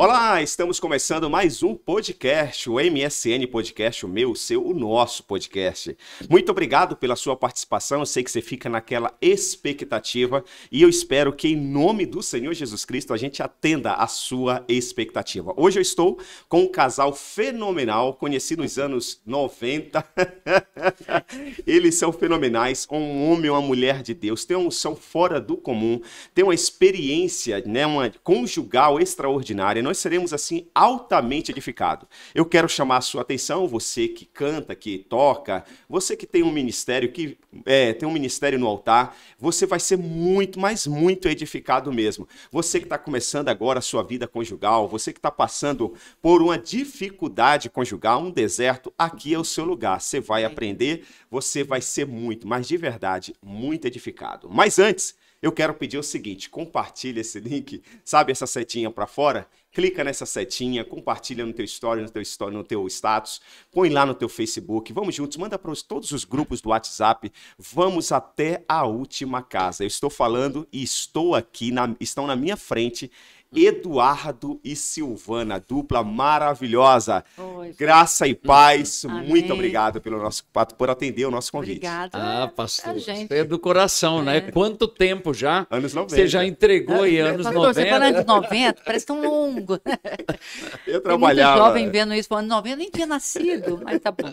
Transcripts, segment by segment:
Olá, estamos começando mais um podcast, o MSN Podcast, o meu, o seu, o nosso podcast. Muito obrigado pela sua participação, eu sei que você fica naquela expectativa e eu espero que, em nome do Senhor Jesus Cristo, a gente atenda a sua expectativa. Hoje eu estou com um casal fenomenal, conhecido nos anos 90. Eles são fenomenais, um homem e uma mulher de Deus, tem uma fora do comum, tem uma experiência né, uma conjugal extraordinária nós seremos assim altamente edificados. Eu quero chamar a sua atenção, você que canta, que toca, você que tem um ministério, que é, tem um ministério no altar, você vai ser muito, mas muito edificado mesmo. Você que está começando agora a sua vida conjugal, você que está passando por uma dificuldade conjugal, um deserto, aqui é o seu lugar. Você vai aprender, você vai ser muito, mas de verdade, muito edificado. Mas antes, eu quero pedir o seguinte, compartilha esse link, sabe essa setinha para fora? clica nessa setinha, compartilha no teu story, no teu story, no teu status, põe lá no teu Facebook, vamos juntos, manda para todos os grupos do WhatsApp, vamos até a última casa. Eu estou falando e estou aqui, na, estão na minha frente Eduardo e Silvana, dupla maravilhosa. Oi, Graça e paz. Uhum. Amém. Muito obrigado pelo nosso por atender o nosso convite. Obrigada. Ah, é, pastor. É do coração, né? é. né? Quanto tempo já? Anos 90. Você já entregou é, aí é, anos pastor, 90. Você fala anos 90, parece tão longo. Eu trabalhava. Tem muito jovem vendo isso falando 90, nem tinha nascido, mas tá bom.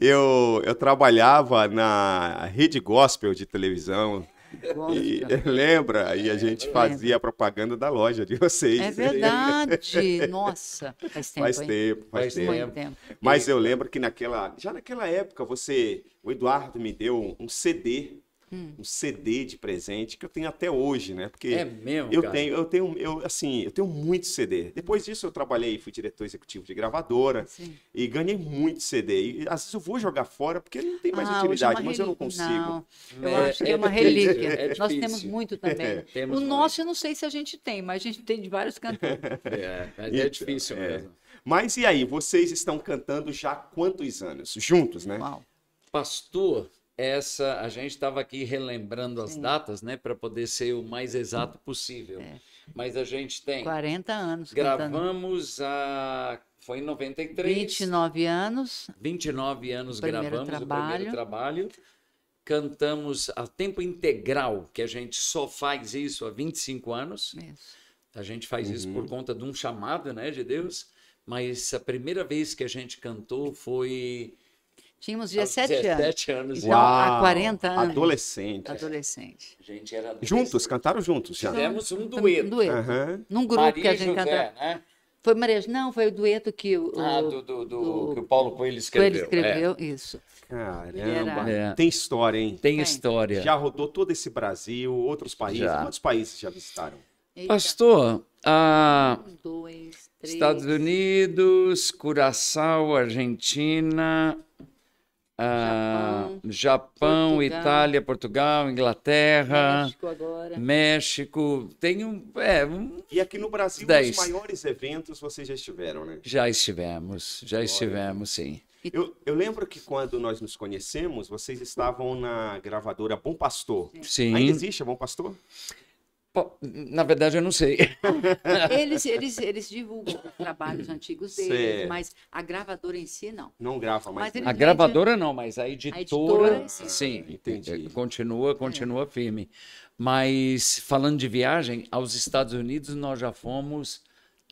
Eu eu trabalhava na rede gospel de televisão e lembra? E a gente fazia a propaganda da loja de vocês. É verdade. Nossa, faz tempo. Faz tempo, faz, faz tempo. tempo. Mas eu lembro que naquela, já naquela época, você, o Eduardo me deu um CD hum. um CD de presente que eu tenho até hoje, né? Porque é mesmo, eu cara. tenho, eu tenho, eu assim, eu tenho muito CD. Depois disso eu trabalhei, fui diretor executivo de gravadora Sim. e ganhei muito CD. E às vezes eu vou jogar fora porque não tem mais ah, é utilidade, é mas eu não consigo. Não, é, é, é uma relíquia. É Nós temos muito também. É, temos o nosso muito. eu não sei se a gente tem, mas a gente tem de vários cantores. É, é, então, difícil mesmo. Mas e aí, vocês estão cantando já há quantos anos? Juntos, né? Uau. Pastor, essa a gente estava aqui relembrando as datas, né, para poder ser o mais exato possível. É. Mas a gente tem 40 anos. Gravamos cantando. a foi em 93. 29 anos. 29 anos gravamos trabalho. o primeiro trabalho. Cantamos a tempo integral, que a gente só faz isso há 25 anos. Isso. A gente faz uhum. isso por uhum. conta de um chamado, né, de Deus. Mas a primeira vez que a gente cantou foi Tínhamos 17, 17 anos. anos. Então, Uau, há 40 anos. Adolescente. Adolescente. Gente era adolescente. Juntos, cantaram juntos já. um então, dueto. Um dueto. Uhum. Num grupo Maria que a gente José, cantava. Né? Foi Maria, não, foi o dueto que o, ah, do, do, do, do que o Paulo Coelho escreveu. Coelho escreveu, é. isso. Caramba, é. tem história, hein? Tem, tem, história. Já rodou todo esse Brasil, outros países. Já. Quantos países já visitaram? Eita. Pastor, a... um, dois, Estados Unidos, Curaçao, Argentina, Japão, ah, Japão Portugal, Itália, Portugal, Inglaterra, México agora. México. Tem um, é, um E aqui no Brasil, dez. os maiores eventos vocês já estiveram, né? Já estivemos, já agora. estivemos, sim. Eu, eu, lembro que quando nós nos conhecemos, vocês estavam na gravadora Bom Pastor. Sim. Ainda existe a Bom Pastor? Na verdade, eu não sei. eles, eles, eles divulgam trabalhos antigos deles, Cê... mas a gravadora em si não. Não grava mais. a gravadora não, mas a editora, a editora sim. sim entendi. É, continua, continua é. firme. Mas falando de viagem, aos Estados Unidos nós já fomos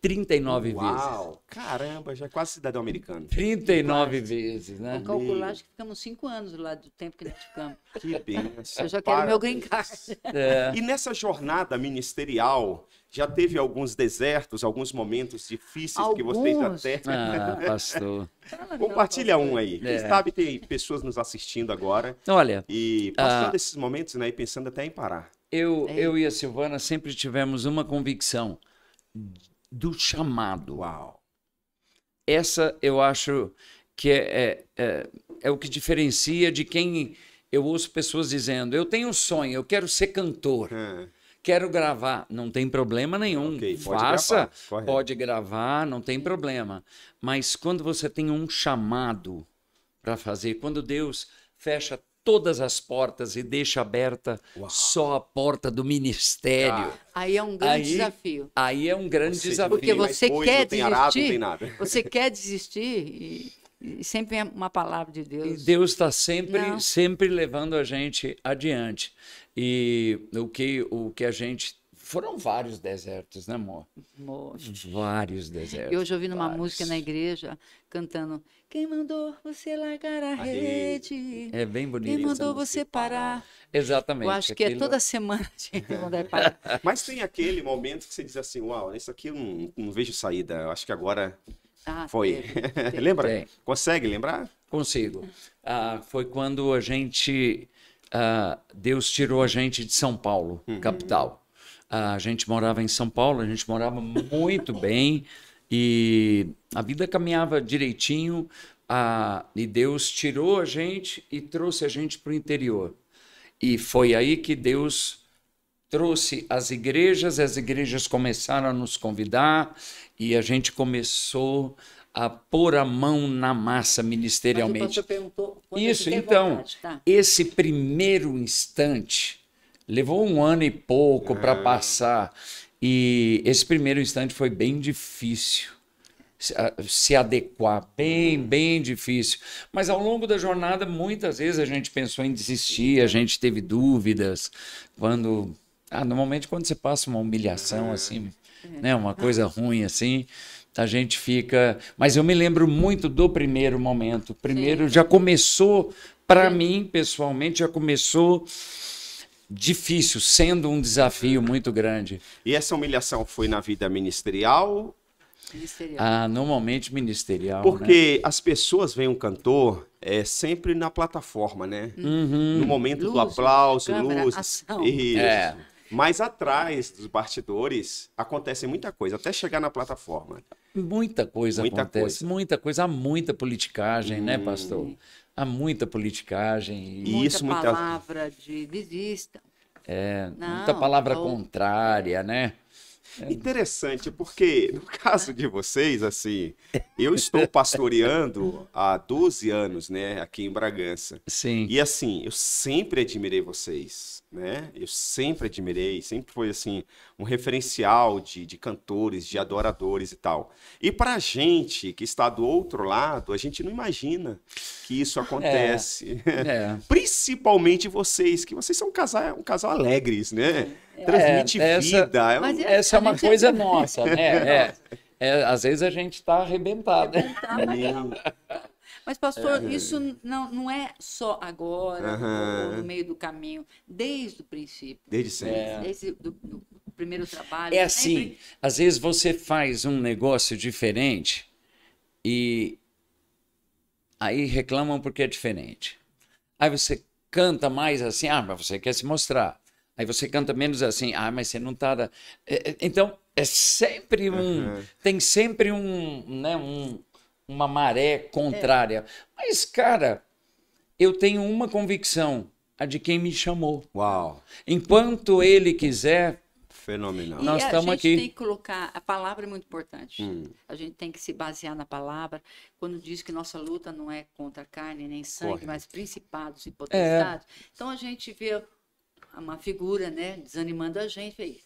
39 Uau, vezes. Uau, caramba, já é quase cidadão americano. 39 quase. vezes, né? Vou calcular, acho que ficamos 5 anos lá do tempo que nós ficamos. Que bênção. Eu já quero meu green card. É. E nessa jornada ministerial, já teve alguns desertos, alguns momentos difíceis alguns. que vocês até... Ah, pastor. Compartilha um aí. É. Quem sabe tem pessoas nos assistindo agora. Olha... E passando ah, esses momentos, né, e pensando até em parar. Eu, é. eu e a Silvana sempre tivemos uma convicção do chamado. Uau. Essa eu acho que é, é, é, é o que diferencia de quem eu ouço pessoas dizendo: eu tenho um sonho, eu quero ser cantor. Hum. Quero gravar, não tem problema nenhum. Okay, pode Faça, gravar. pode gravar, não tem problema. Mas quando você tem um chamado para fazer, quando Deus fecha todas as portas e deixa aberta Uau. só a porta do ministério. Ah. Aí é um grande aí, desafio. Aí é um grande você, desafio. Porque você Mas, quer desistir, arado, você quer desistir e, e, sempre é uma palavra de Deus. E Deus está sempre, Não. sempre levando a gente adiante. E o que, o que a gente foram vários desertos, né, amor? Moxa. Vários desertos. E hoje eu ouvi numa música na igreja cantando: Quem mandou você largar a, a rede? rede? É bem bonito. Quem mandou você parar? parar? Exatamente. Eu acho aquilo... que é toda semana a gente mandar parar. Mas tem aquele momento que você diz assim: Uau, isso aqui eu não, não vejo saída. Eu acho que agora ah, foi. Teve, teve. Lembra? Tem. Consegue lembrar? Consigo. Ah, foi quando a gente. Ah, Deus tirou a gente de São Paulo, uhum. capital. A gente morava em São Paulo, a gente morava muito bem e a vida caminhava direitinho. A, e Deus tirou a gente e trouxe a gente para o interior. E foi aí que Deus trouxe as igrejas, as igrejas começaram a nos convidar e a gente começou a pôr a mão na massa ministerialmente. Mas o perguntou é Isso, então, vontade, tá? esse primeiro instante levou um ano e pouco é. para passar. E esse primeiro instante foi bem difícil. Se, ah, adequar, bem, uhum. bem difícil. Mas ao longo da jornada, muitas vezes a gente pensou em desistir, a gente teve dúvidas. Quando. Ah, normalmente quando você passa uma humilhação é. assim, é. né? Uma coisa ruim assim, a gente fica. Mas eu me lembro muito do primeiro momento. Primeiro Sim. já começou, para mim, pessoalmente, já começou difícil, sendo um desafio muito grande. E essa humilhação foi na vida ministerial? ministerial. Ah, normalmente ministerial. Porque né? as pessoas veem um cantor é, sempre na plataforma, né? Uhum. No momento luz, do aplauso, câmera, luz. Ação. Isso. É. Mas atrás dos bastidores acontece muita coisa, até chegar na plataforma. Muita coisa muita acontece, coisa. muita coisa, há muita politicagem, né, hum. né, pastor? há muita politicagem. E muita isso, muita palavra de desista. É, não, muita palavra ou... contrária, né? É. Interessante, porque no caso de vocês, assim, eu estou pastoreando há 12 anos, né, aqui em Bragança. Sim. E assim, eu sempre admirei vocês, né? Eu sempre admirei, sempre foi assim um referencial de, de cantores, de adoradores e tal. E pra gente que está do outro lado, a gente não imagina que isso é. acontece. É, é. Principalmente vocês, que vocês são um casal, um casal alegres, né? É. É. Transmite é, essa, vida. É um... Essa é uma é coisa é... nossa, né? É. é, às vezes a gente está arrebentado. arrebentado. Mas, pastor, isso não, não é só agora, no meio do caminho, desde o princípio. Desde sempre. Desde do, primeiro trabalho. É assim, sempre... às vezes você faz um negócio diferente e aí reclamam porque é diferente. Aí você canta mais assim, ah, mas você quer se mostrar. Aí você canta menos assim, ah, mas você não tá. É, é, então, é sempre um. Uhum. Tem sempre um, né, um, uma maré é. contrária. É. Mas, cara, eu tenho uma convicção, a de quem me chamou. Uau! Enquanto ele quiser. Fenomenal. Nós estamos aqui. A gente tem que colocar. A palavra é muito importante. Hum. A gente tem que se basear na palavra. Quando diz que nossa luta não é contra carne nem sangue, Corre. mas principados e potestades. É. Então a gente vê uma figura, né, desanimando a gente. aí,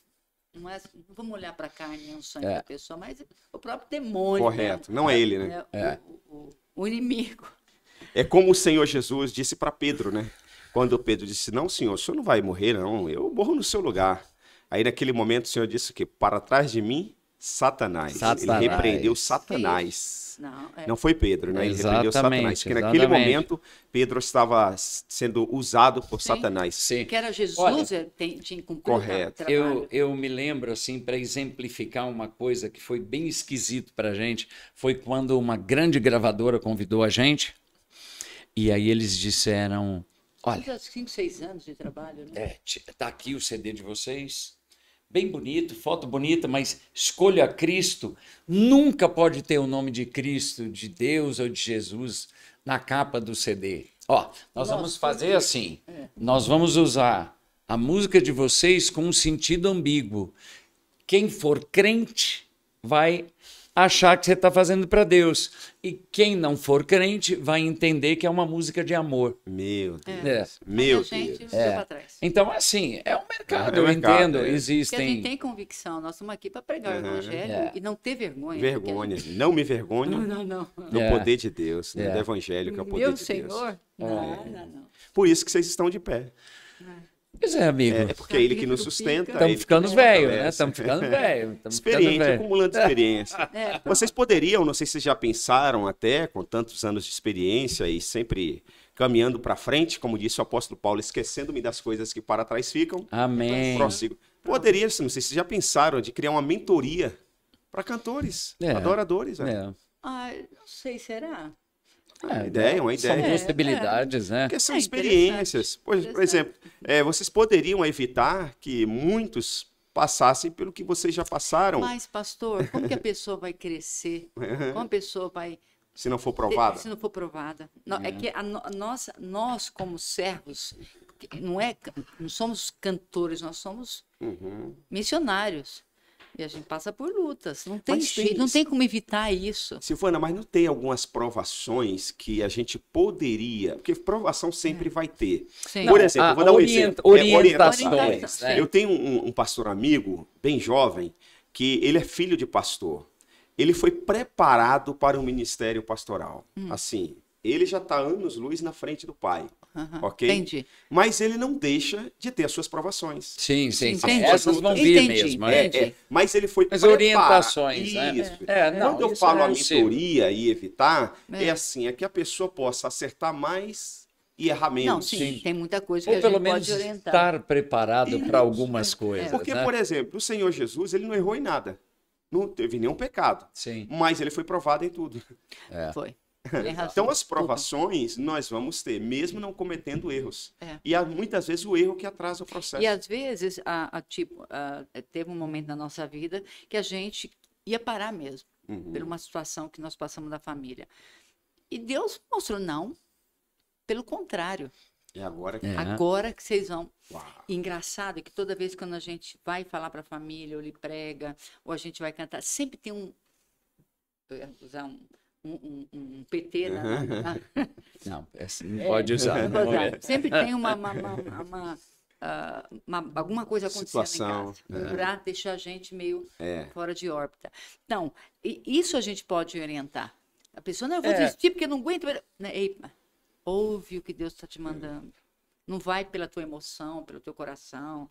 não, é, não vamos olhar para a carne, o sangue é. da pessoa, mas o próprio demônio. Correto, né? não é ele, né? É, é. o, o, o inimigo. É como o Senhor Jesus disse para Pedro, né? Quando Pedro disse: Não, Senhor, o senhor não vai morrer, não, eu morro no seu lugar. Aí naquele momento o Senhor disse que para trás de mim, Satanás. Satanás. Ele repreendeu Satanás. Não, é... Não, foi Pedro, né? Ele exatamente, repreendeu Satanás. Porque exatamente. naquele momento Pedro estava sendo usado por Sim. Satanás. Sim. Que era Jesus, Olha, é, tem, tinha cumprido correto. Eu, eu me lembro, assim, para exemplificar uma coisa que foi bem esquisito para a gente, foi quando uma grande gravadora convidou a gente e aí eles disseram... Olha, 5, 6 anos de trabalho, né? É, tá aqui o CD de vocês, bem bonito, foto bonita, mas escolha Cristo, nunca pode ter o nome de Cristo, de Deus ou de Jesus na capa do CD. Ó, nós Nossa, vamos fazer assim. É. Nós vamos usar a música de vocês com um sentido ambíguo. Quem for crente vai achar que você está fazendo para Deus. E quem não for crente vai entender que é uma música de amor. Meu é. Deus. É. Meu Deus. É. Então, assim, é um mercado, é, é eu mercado, entendo. É. Existem. Porque a gente tem convicção. Nós estamos aqui para pregar uhum. o evangelho e não ter vergonha. Vergonha. Gente... Não me vergonho. Não, não, não. poder de Deus, né? do evangelho, que é o poder Meu de Senhor? Deus. Meu Senhor? Não, não, não. Por isso que vocês estão de pé. É. Pois é, amigo. É, é, porque é ele que nos sustenta. Estamos é ficando velho, né? Estamos ficando é. velho. Experiente, ficando acumulando experiência. É. Tá. Vocês poderiam, não sei se já pensaram até, com tantos anos de experiência e sempre caminhando para frente, como disse o apóstolo Paulo, esquecendo-me das coisas que para trás ficam. Amém. Prossigo. Poderia, não sei se vocês já pensaram, de criar uma mentoria para cantores, adoradores. Né? Ah, não sei, será? É, uma ideia, uma ideia. São possibilidades, né? Porque são é experiências. Por, por exemplo, é, vocês poderiam evitar que muitos passassem pelo que vocês já passaram. Mas, pastor, como que a pessoa vai crescer? Como a pessoa vai se não for provada? Se não for provada. Não, é. é. que a, a nossa, nós, como servos, não, é, não somos cantores, nós somos uhum. missionários. E a gente passa por lutas. Não tem, tem não tem como evitar isso. Silvana, mas não tem algumas provações que a gente poderia. Porque provação sempre é. vai ter. Sim. Por exemplo, vou dar um exemplo. É, orientações. É, É. Eu tenho um, um pastor amigo, bem jovem, que ele é filho de pastor. Ele foi preparado para o um ministério pastoral. Hum. Assim, ele já está anos luz na frente do pai. Uhum, ok? Entendi. Mas ele não deixa de ter as suas provações. Sim, sim. Essas vão vir entendi, mesmo. É. Entendi. É, é. Mas ele foi As orientações, né? isso. né? É, não, Quando eu falo é a mentoria e evitar, é. assim, é que a pessoa possa acertar mais e errar menos. Não, sim, sim. tem muita coisa Ou que Ou pelo menos estar preparado para algumas coisas. Porque, né? por exemplo, o Senhor Jesus, ele não errou em nada. Não teve nenhum pecado. Sim. Mas ele foi provado em tudo. Foi então as provações nós vamos ter, mesmo não cometendo erros. É. E há muitas vezes o erro que atrasa o processo. E às vezes, a, a tipo, a, teve um momento na nossa vida que a gente ia parar mesmo, uhum. por uma situação que nós passamos da família. E Deus mostrou, não, pelo contrário. É agora que... É. Agora que vocês vão... Uau. engraçado é que toda vez quando a gente vai falar para a família, ou lhe prega, ou a gente vai cantar, sempre tem um... usar um um, um, PT na, Não, é assim, não é, pode usar. não né? pode usar. É. Sempre tem uma, uma, uma, uma ah, alguma coisa acontecendo Situação, em casa para deixar a gente meio fora de órbita. Então, isso a gente pode orientar. A pessoa, não, eu vou desistir porque eu não aguento. Né, Ei, ouve o que Deus está te mandando. Não vai pela tua emoção, pelo teu coração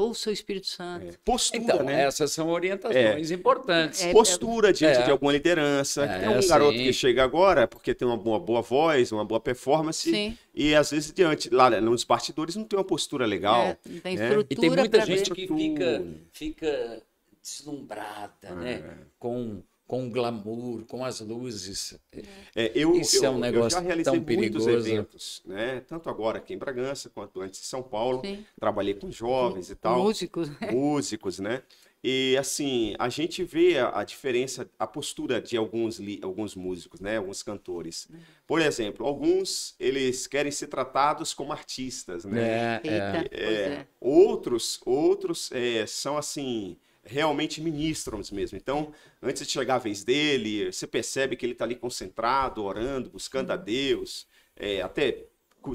ou o Espírito Santo. É. Postura, então, né? Essas são orientações é. importantes. É, postura é. diante é. de alguma liderança. tem um garoto sim. que chega agora porque tem uma boa, boa voz, uma boa performance. Sim. E às vezes diante, lá nos bastidores, não tem uma postura legal. tem né? estrutura e tem muita gente ver. que fica, fica deslumbrada, né? Com com o glamour, com as luzes. É, eu, Isso é eu, é um negócio eu já realizei tão perigoso. muitos eventos, né? Tanto agora aqui em Bragança quanto antes em São Paulo. Sim. Trabalhei com jovens e tal. Músicos. Músicos, né? E assim, a gente vê a, a diferença, a postura de alguns, li, alguns músicos, né? Alguns cantores. Por exemplo, alguns eles querem ser tratados como artistas, né? É, é. é, é. Outros, outros são assim realmente ministram mesmo. Então, antes de chegar a vez dele, você percebe que ele está ali concentrado, orando, buscando a uhum. Deus, é, até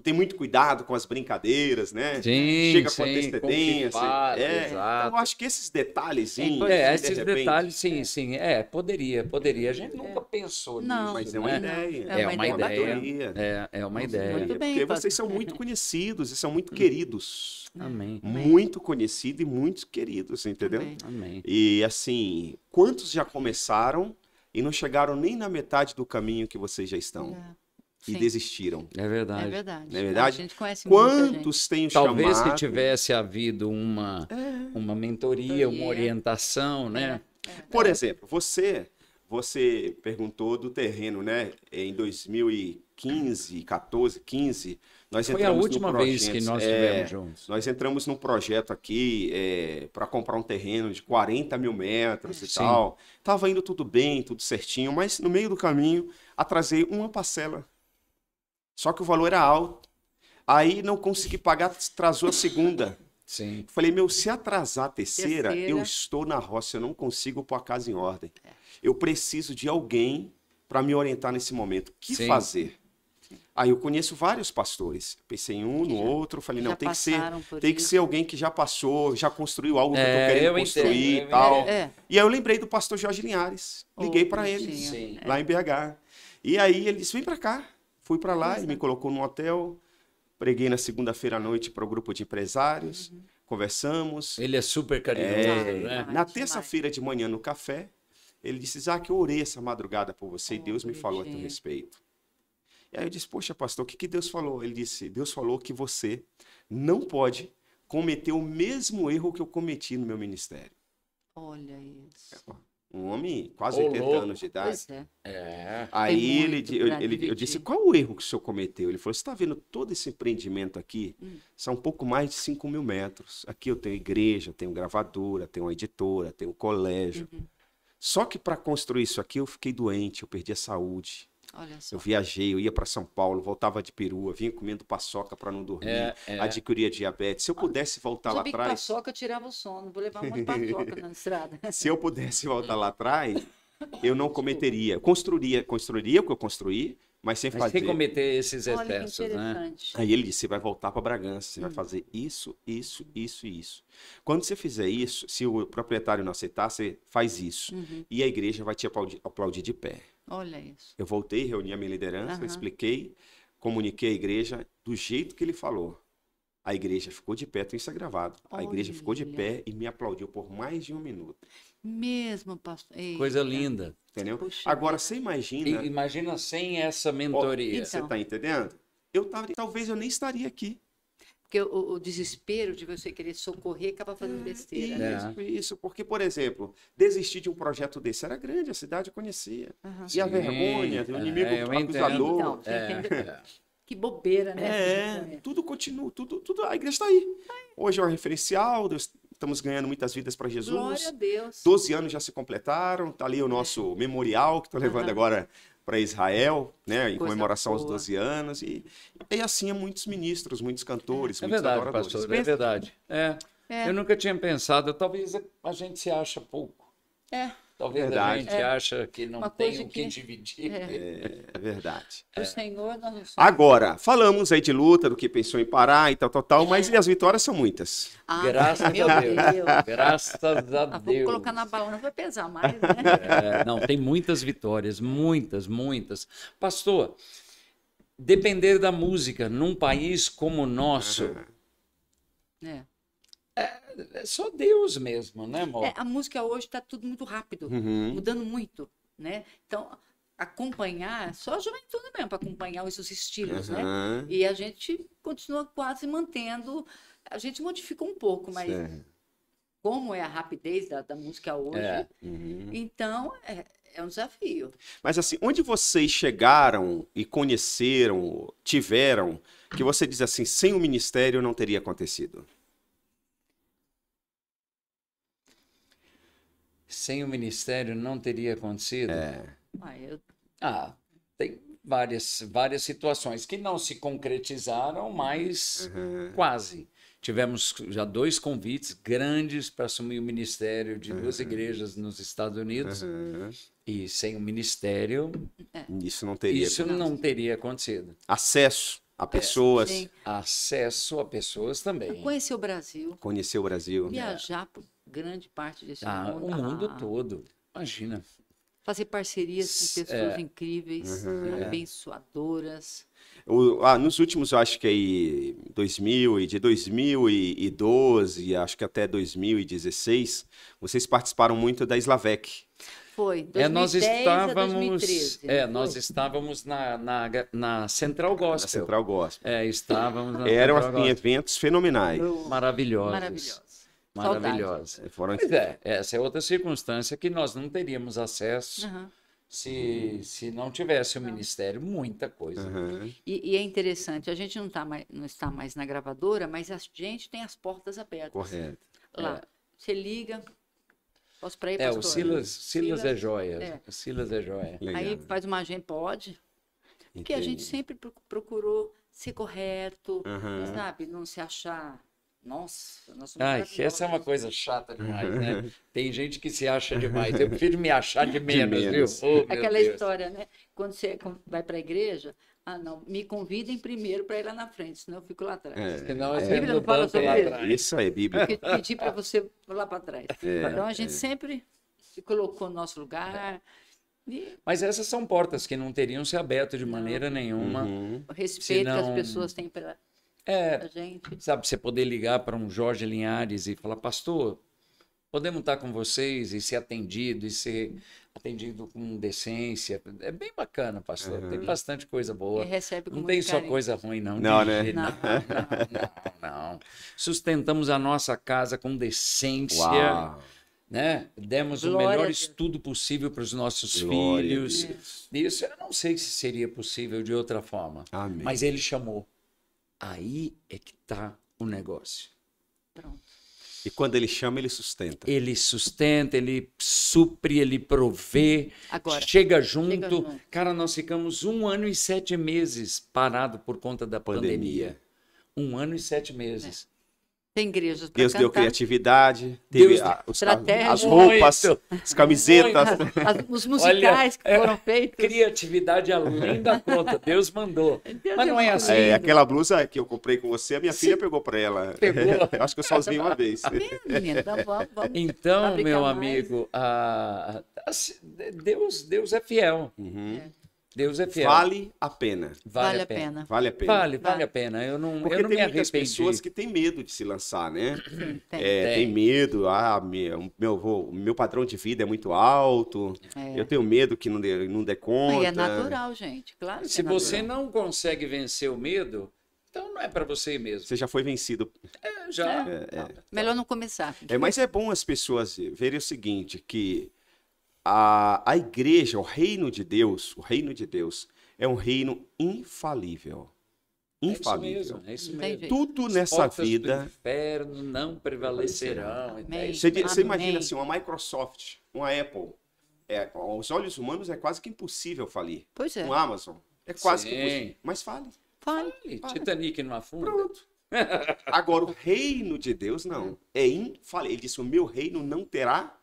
tem muito cuidado com as brincadeiras, né? Sim, Chega sim, com antecedência. Assim, é, Então, acho que esses detalhes, é, sim. É, esses de detalhes, sim, sim. É, poderia, poderia. A gente é. nunca pensou Não, nisso. Mas é uma né? ideia. É, é uma, ideia. É, é uma ideia. Muito bem, Porque pode... vocês são muito conhecidos e são muito queridos. Amém. Muito conhecidos conhecido e muito queridos, entendeu? Amém. E assim, quantos já começaram e não chegaram nem na metade do caminho que vocês já estão? É. Sim. e desistiram. É verdade. É verdade. Não é verdade? A gente conhece Quantos têm chamado? Talvez que tivesse havido uma, é. uma mentoria, uma orientação, né? É. é Por exemplo, você você perguntou do terreno, né? Em 2015, 14, 15, nós Foi entramos a última no vez que nós é, tivemos juntos. Nós entramos num projeto aqui é, para comprar um terreno de 40 mil metros e Sim. tal. Tava indo tudo bem, tudo certinho, mas no meio do caminho atrasei uma parcela só que o valor era alto. Aí não consegui pagar, atrasou a segunda. Sim. Falei, meu, se atrasar a terceira, terceira, eu estou na roça, eu não consigo pôr a casa em ordem. É. Eu preciso de alguém para me orientar nesse momento. O que Sim. fazer? Aí eu conheço vários pastores. Pensei em um, no já, outro, falei, não, tem que ser, tem isso. que ser alguém que já passou, já construiu algo que é, eu quero querendo eu construir entendo, e tal. É, é. E aí eu lembrei do pastor Jorge Linhares. Liguei oh, para ele, sim. lá em BH. E aí ele disse: "Vem para cá". Fui para lá, Exato. ele me colocou num hotel, preguei na segunda-feira à noite para o grupo de empresários, uhum. conversamos. Ele é super carinhoso, é, né? Na terça-feira de manhã, no café, ele disse, Isaac, eu orei essa madrugada por você oh, e Deus me falou a teu respeito. E aí eu disse, poxa, pastor, o que, que Deus falou? Ele disse, Deus falou que você não pode cometer o mesmo erro que eu cometi no meu ministério. Olha isso. É, um homem quase Ô, 80 louco. anos de idade. Pois é. é. Aí ele, ele, eu disse, qual o erro que o senhor cometeu? Ele falou, você está vendo todo esse empreendimento aqui? Hum. São um pouco mais de 5 mil metros. Aqui eu tenho igreja, tenho gravadora, tenho uma editora, tenho um colégio. Uhum. Só que para construir isso aqui eu fiquei doente, eu perdi a saúde. Eu viajei, eu ia para São Paulo, voltava de perua, vinha comendo paçoca para não dormir, é, é. adquiria diabetes. Se eu pudesse voltar lá atrás. paçoca eu tirava o sono, vou levar um paçoca na estrada. Se eu pudesse voltar lá atrás, eu não cometeria. Construiria, construiria o que eu construí, mas sem mas fazer. Sem cometer esses excessos, né? Aí ele disse: você vai voltar para Bragança, você hum. vai fazer isso, isso, isso e isso. Quando você fizer isso, se o proprietário não aceitar, você faz isso. Uhum. E a igreja vai te aplaudir, aplaudir de pé. Olha isso. Eu voltei, reuni a minha liderança, uhum. expliquei, comuniquei à igreja do jeito que ele falou. A igreja ficou de pé, tem isso gravado. Olha. A igreja ficou de pé e me aplaudiu por mais de um minuto. Mesmo, pastor. Eita. Coisa linda. Entendeu? Puxa. Agora, você imagina. Imagina sem essa mentoria. Oh, então. Você está entendendo? Eu talvez eu nem estaria aqui. Porque o, o, desespero de você querer socorrer acaba fazendo é, besteira. Né? É, isso, né? isso, porque, por exemplo, desistir de um projeto desse era grande, a cidade conhecia. Uhum. E Sim. a vergonha, o é, inimigo então, é, acusador. Então, é. Que bobeira, né? É, tudo continua, tudo, tudo, a igreja está aí. Hoje é um referencial, Deus, estamos ganhando muitas vidas para Jesus. Glória a Deus. 12 anos já se completaram, está ali o nosso é. memorial que estou levando uhum. agora para Israel, né, em comemoração aos 12 anos. E, e assim é muitos ministros, muitos cantores, é muitos verdade, adoradores. Pastor, é verdade, é. é. Eu nunca tinha pensado, talvez a gente se acha pouco. É. Talvez verdade. a gente é, acha que não tem o que, dividir. É, é, é verdade. É. Senhor não Agora, falamos aí de luta, do que pensou em parar e tal, tal, tal, mas é. as vitórias são muitas. Ah, Graças a Deus. Deus. Graças a ah, Deus. Vou colocar na balança, vai pesar mais, né? É, não, tem muitas vitórias, muitas, muitas. Pastor, depender da música num país como o nosso... É é só Deus mesmo, né, amor? É, a música hoje está tudo muito rápido, uhum. mudando muito, né? Então, acompanhar, só a juventude mesmo para acompanhar esses estilos, uhum. né? E a gente continua quase mantendo, a gente modificou um pouco, mas certo. como é a rapidez da, da música hoje, é. uhum. então é, é um desafio. Mas assim, onde vocês chegaram e conheceram, tiveram, que você diz assim, sem o ministério não teria acontecido? sem o ministério não teria acontecido? É. Ah, ah, tem várias, várias situações que não se concretizaram, mas uhum. quase. Tivemos já dois convites grandes para assumir o ministério de duas uhum. igrejas nos Estados Unidos. Uhum. E sem o ministério, é. isso não teria isso acontecido. não teria acontecido. Acesso a é, pessoas, é, acesso a pessoas também. Conhecer o Brasil, conhecer o Brasil, né? viajar é grande parte desse ah, mundo. O mundo ah. todo. Imagina. Fazer parcerias com pessoas é. incríveis, uhum, é. abençoadoras. O, ah, nos últimos, acho que é aí, 2000 e de 2012, acho que até 2016, vocês participaram muito da Slavec. Foi, 2010 é, nós estávamos, 2013, É, foi? nós estávamos na, na, na Central Gospel. Na Central Gospel. É, estávamos na Eram, Central Gospel. eventos fenomenais. Maravilhosos. Maravilhosos maravilhosa. Foram... Pois é, essa é outra circunstância que nós não teríamos acesso. Uhum. Se, uhum. se não tivesse o não. ministério, muita coisa. Uhum. E, e, é interessante, a gente não, tá mais, não está mais na gravadora, mas a gente tem as portas abertas. Correto. Lá, é. você liga, Posso para aí, É, o Silas, Silas, Silas é joia. É. Silas é joia. Legal. Aí faz uma agenda, pode. Porque Entendi. a gente sempre procurou ser correto, uhum. sabe? Não se achar nossa, nossa Ai, essa é uma coisa chata demais, né? Tem gente que se acha demais. Eu prefiro me achar de menos, de menos. viu? Oh, Aquela Deus. história, né? Quando você vai para a igreja, ah, não, me convidem primeiro para ir lá na frente, senão eu fico lá atrás. É, senão a é. Bíblia não fala sobre isso. Isso aí, Bíblia. Eu pedi para você ir lá para trás. É, então a é. gente sempre se colocou no nosso lugar. E... Mas essas são portas que não teriam se aberto de maneira nenhuma. Uhum. O respeito senão... que as pessoas têm pela, é, sabe, você poder ligar para um Jorge Linhares e falar, pastor, podemos estar com vocês e ser atendido e ser atendido com decência. É bem bacana, pastor. Uhum. Tem bastante coisa boa. não tem só carinho. coisa ruim, não. Não, né? Não não, não, não, Sustentamos a nossa casa com decência. Uau. Né? Demos Glória o melhor estudo possível para os nossos Glória filhos. Isso eu não sei se seria possível de outra forma, Amém. mas ele chamou. Aí é que está o negócio. Pronto. E quando ele chama, ele sustenta. Ele sustenta, ele supre, ele provê. Agora, chega junto. Chega junto. Cara, nós ficamos um ano e sete meses parado por conta da pandemia. pandemia. Um ano e sete meses. É. Tem igrejas Deus cantar. deu criatividade, teve a, os, as roupas, Muito. as camisetas. as, os musicais Olha, que é, foram feitos. Criatividade além da conta, Deus mandou. Deus Mas não é assim. É, aquela blusa que eu comprei com você, a minha Sim. filha pegou para ela. Pegou. eu acho que eu só usei uma vez. então, então meu mais. amigo, a, a, Deus, Deus é fiel. Uhum. É. Deus é fiel. Vale a pena. Vale, vale a pena. pena. Vale a pena. Vale, vale a pena. Eu não, Porque eu não tem me muitas arrependi. pessoas que têm medo de se lançar, né? tem. É, tem. tem. medo. Ah, meu, meu, meu padrão de vida é muito alto. É. Eu tenho medo que não dê, não dê conta. E é natural, gente. Claro. Se é você não consegue vencer o medo, então não é para você mesmo. Você já foi vencido. É, já. É. É, é. Melhor não começar. É, mas é bom as pessoas verem o seguinte, que a, a igreja, o reino de Deus, o reino de Deus é um reino infalível. É infalível. É isso mesmo, é isso mesmo. Tudo nessa vida. Do inferno não prevalecerão. É Amém. Você, você imagina assim, uma Microsoft, uma Apple. É, aos olhos humanos é quase que impossível falir. Pois é. Um Amazon. É quase Sim. que impossível. Mas fale. Fale. fale. Titanic numa funda. Pronto. Agora, o reino de Deus não. É infalível. Ele disse: o meu reino não terá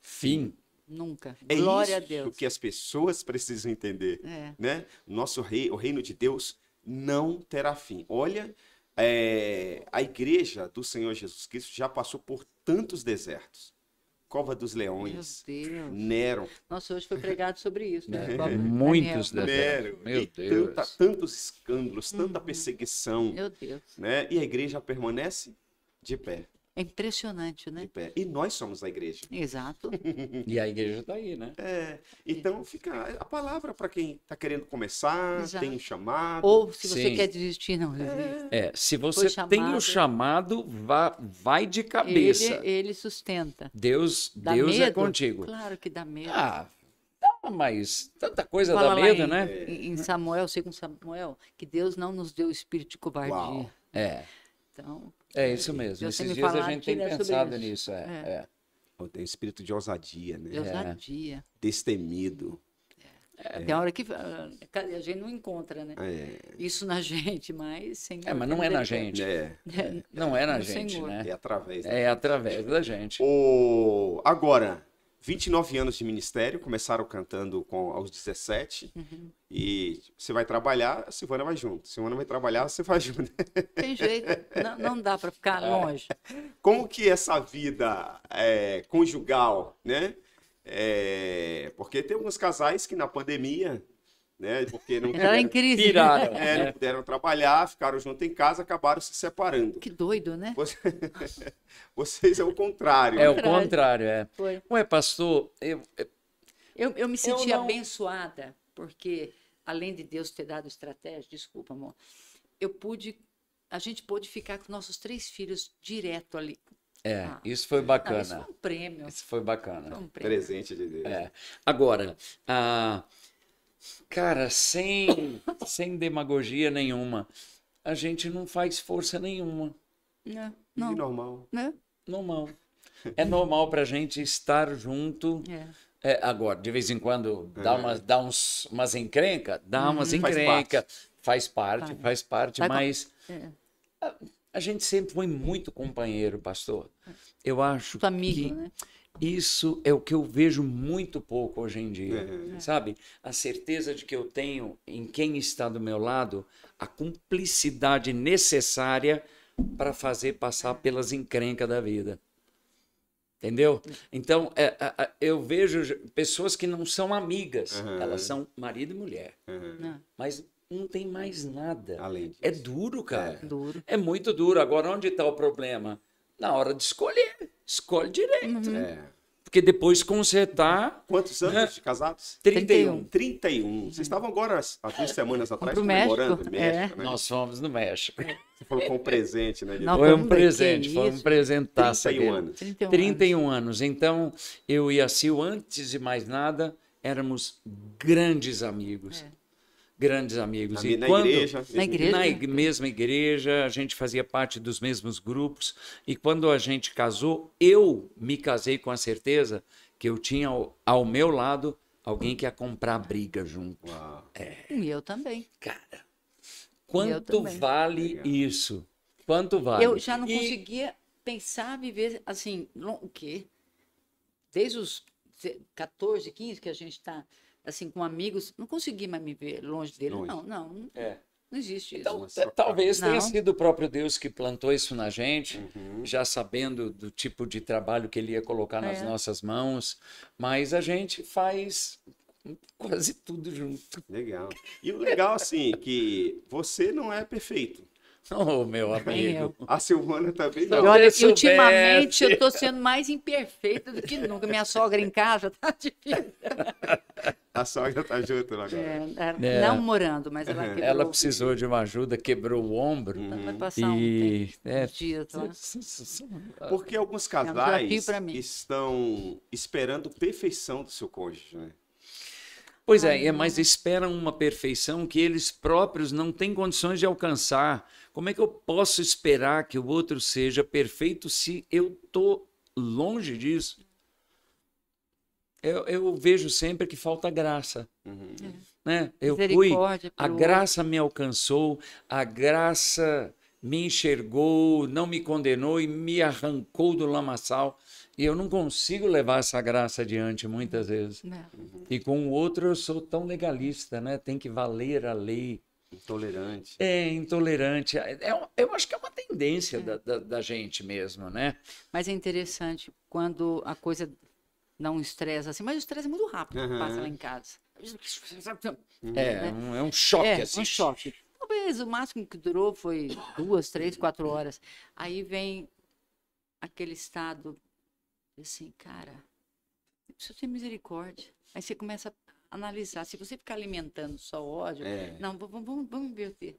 fim. Nunca. É Glória isso a Deus. que as pessoas precisam entender. É. Né? Nosso rei, o reino de Deus não terá fim. Olha, é, a igreja do Senhor Jesus Cristo já passou por tantos desertos. Cova dos Leões. Nero. Nossa, hoje foi pregado sobre isso. Né? É, muitos desertos. Nero. Meu Deus. Tanta, tantos escândalos, tanta uhum. perseguição. Meu Deus. Né? E a igreja permanece de pé. É impressionante, né? E nós somos a igreja. Exato. e a igreja está aí, né? É. Então fica a palavra para quem está querendo começar, Exato. tem um chamado. Ou se você Sim. quer desistir, não. É. é se você chamado, tem o um chamado, vá, vai de cabeça. Ele, ele sustenta. Deus, dá Deus é medo? é contigo. Claro que dá medo. Ah, dá, tá, mas tanta coisa Fala dá medo, em, né? Em Samuel, segundo Samuel, que Deus não nos deu o espírito de covardia. Uau. É. Então, é isso mesmo. Esses me dias a gente tem é pensado nisso. É, é. é. Tem espírito de ousadia, né? De ousadia. É. Destemido. É. Tem hora que ah, a gente não encontra, né? É. Isso na gente, mas sem. É, mas não é na gente. É. Não é na gente, Senhor. né? É através. É através da gente. O... Agora, 29 anos de ministério, começaram cantando com aos 17. Uhum. E você vai trabalhar, a Silvana vai junto. Silvana vai trabalhar, você vai junto. Tem jeito, não, não dá para ficar é. longe. Como que essa vida é, conjugal, né? É, porque tem alguns casais que na pandemia né? Porque não puderam, em crise. Né? Tiraram, é, né? não é. puderam trabalhar, ficaram junto em casa, acabaram se separando. Que doido, né? Vocês é o contrário. É né? o contrário, é. Foi. Ué, pastor, eu, eu, eu me senti eu não... abençoada, porque além de Deus ter dado estratégia, desculpa, amor, eu pude, a gente pôde ficar com nossos três filhos direto ali. É, ah, isso foi bacana. Não, isso foi um prêmio. Isso foi bacana. Foi um Presente de Deus. É. Agora, a. Ah, Cara, sem, sem demagogia nenhuma, a gente não faz força nenhuma. É, não. não. E normal. É. Normal. É normal pra gente estar junto. É. É, agora, de vez em quando, dá, é. umas, dá uns, umas encrenca, dá uhum. umas encrenca. Faz parte, faz parte, faz parte mas é. a, a, gente sempre foi muito companheiro, pastor. Eu acho amigo, que... né? Isso é o que eu vejo muito pouco hoje em dia, uhum. é. sabe? A certeza de que eu tenho em quem está do meu lado a cumplicidade necessária para fazer passar pelas encrencas da vida. Entendeu? Então, é, é, eu vejo pessoas que não são amigas, uhum. elas são marido e mulher. Uhum. Mas não tem mais nada. É duro, cara. É. Duro. é muito duro. Agora, onde está o problema? na hora de escolher. Escolhe direito. Uhum. É. Porque depois consertar. Quantos né? anos né? de casados? 31. 31. Uhum. Vocês estavam agora, há duas semanas atrás, comemorando é. México. México é. né? Nós fomos no México. É. Você falou com um presente, né? Não, foi um presente, é foi um presentaço. 31 anos. 31, 31 anos. anos. Então, eu e a Sil, antes de mais nada, éramos grandes amigos. É grandes amigos. Na, e assim. na quando, igreja, na igreja. Na mesma igreja, a gente fazia parte dos mesmos grupos. E quando a gente casou, eu me casei com a certeza que eu tinha ao, ao meu lado alguém que ia comprar briga junto. É. E eu também. Cara, quanto vale Legal. isso? Quanto vale? Eu já não e... conseguia pensar, viver assim, o quê? Desde os 14, 15 que a gente está assim, com amigos, não consegui mais me ver longe dele. Longe. Não, não. É. Não existe então, isso. Então, talvez não. tenha sido o próprio Deus que plantou isso na gente, uhum. já sabendo do tipo de trabalho que ele ia colocar nas é. nossas mãos, mas a gente faz quase tudo junto. Legal. E o legal, assim, é que você não é perfeito. Oh, meu amigo. Eu. A Silvana também não. Olha, eu ultimamente eu estou sendo mais imperfeita do que nunca. Minha sogra em casa está difícil. A sogra tá junto agora. É, é, é, não morando, mas ela uhum. quebrou. Ela precisou de uma ajuda, quebrou o ombro. Então uhum. Vai passar e... um é, né? Porque alguns é casais estão esperando perfeição do seu cônjuge, né? Pois é, é, mas esperam uma perfeição que eles próprios não têm condições de alcançar. Como é que eu posso esperar que o outro seja perfeito se eu tô longe disso? eu, eu vejo sempre que falta graça. Uhum. É. Né? Eu fui, a graça me alcançou, a graça me enxergou, não me condenou e me arrancou do lamaçal. E eu não consigo levar essa graça adiante muitas vezes. Uhum. E com o outro eu sou tão legalista, né? Tem que valer a lei. Intolerante. É, intolerante. É, é eu acho que é uma tendência é. Da, da, da gente mesmo, né? Mas é interessante quando a coisa dá um estresse assim, mas o estresse é muito rápido uhum. passa lá em casa. Uhum. É, é um é é, choque é, assim. um choque. Talvez o máximo que durou foi duas, três, quatro horas. Aí vem aquele estado assim, cara, eu preciso ter misericórdia. Aí você começa a analisar. Se você ficar alimentando só ódio, é. não, vamos, vamos, vamos inverter.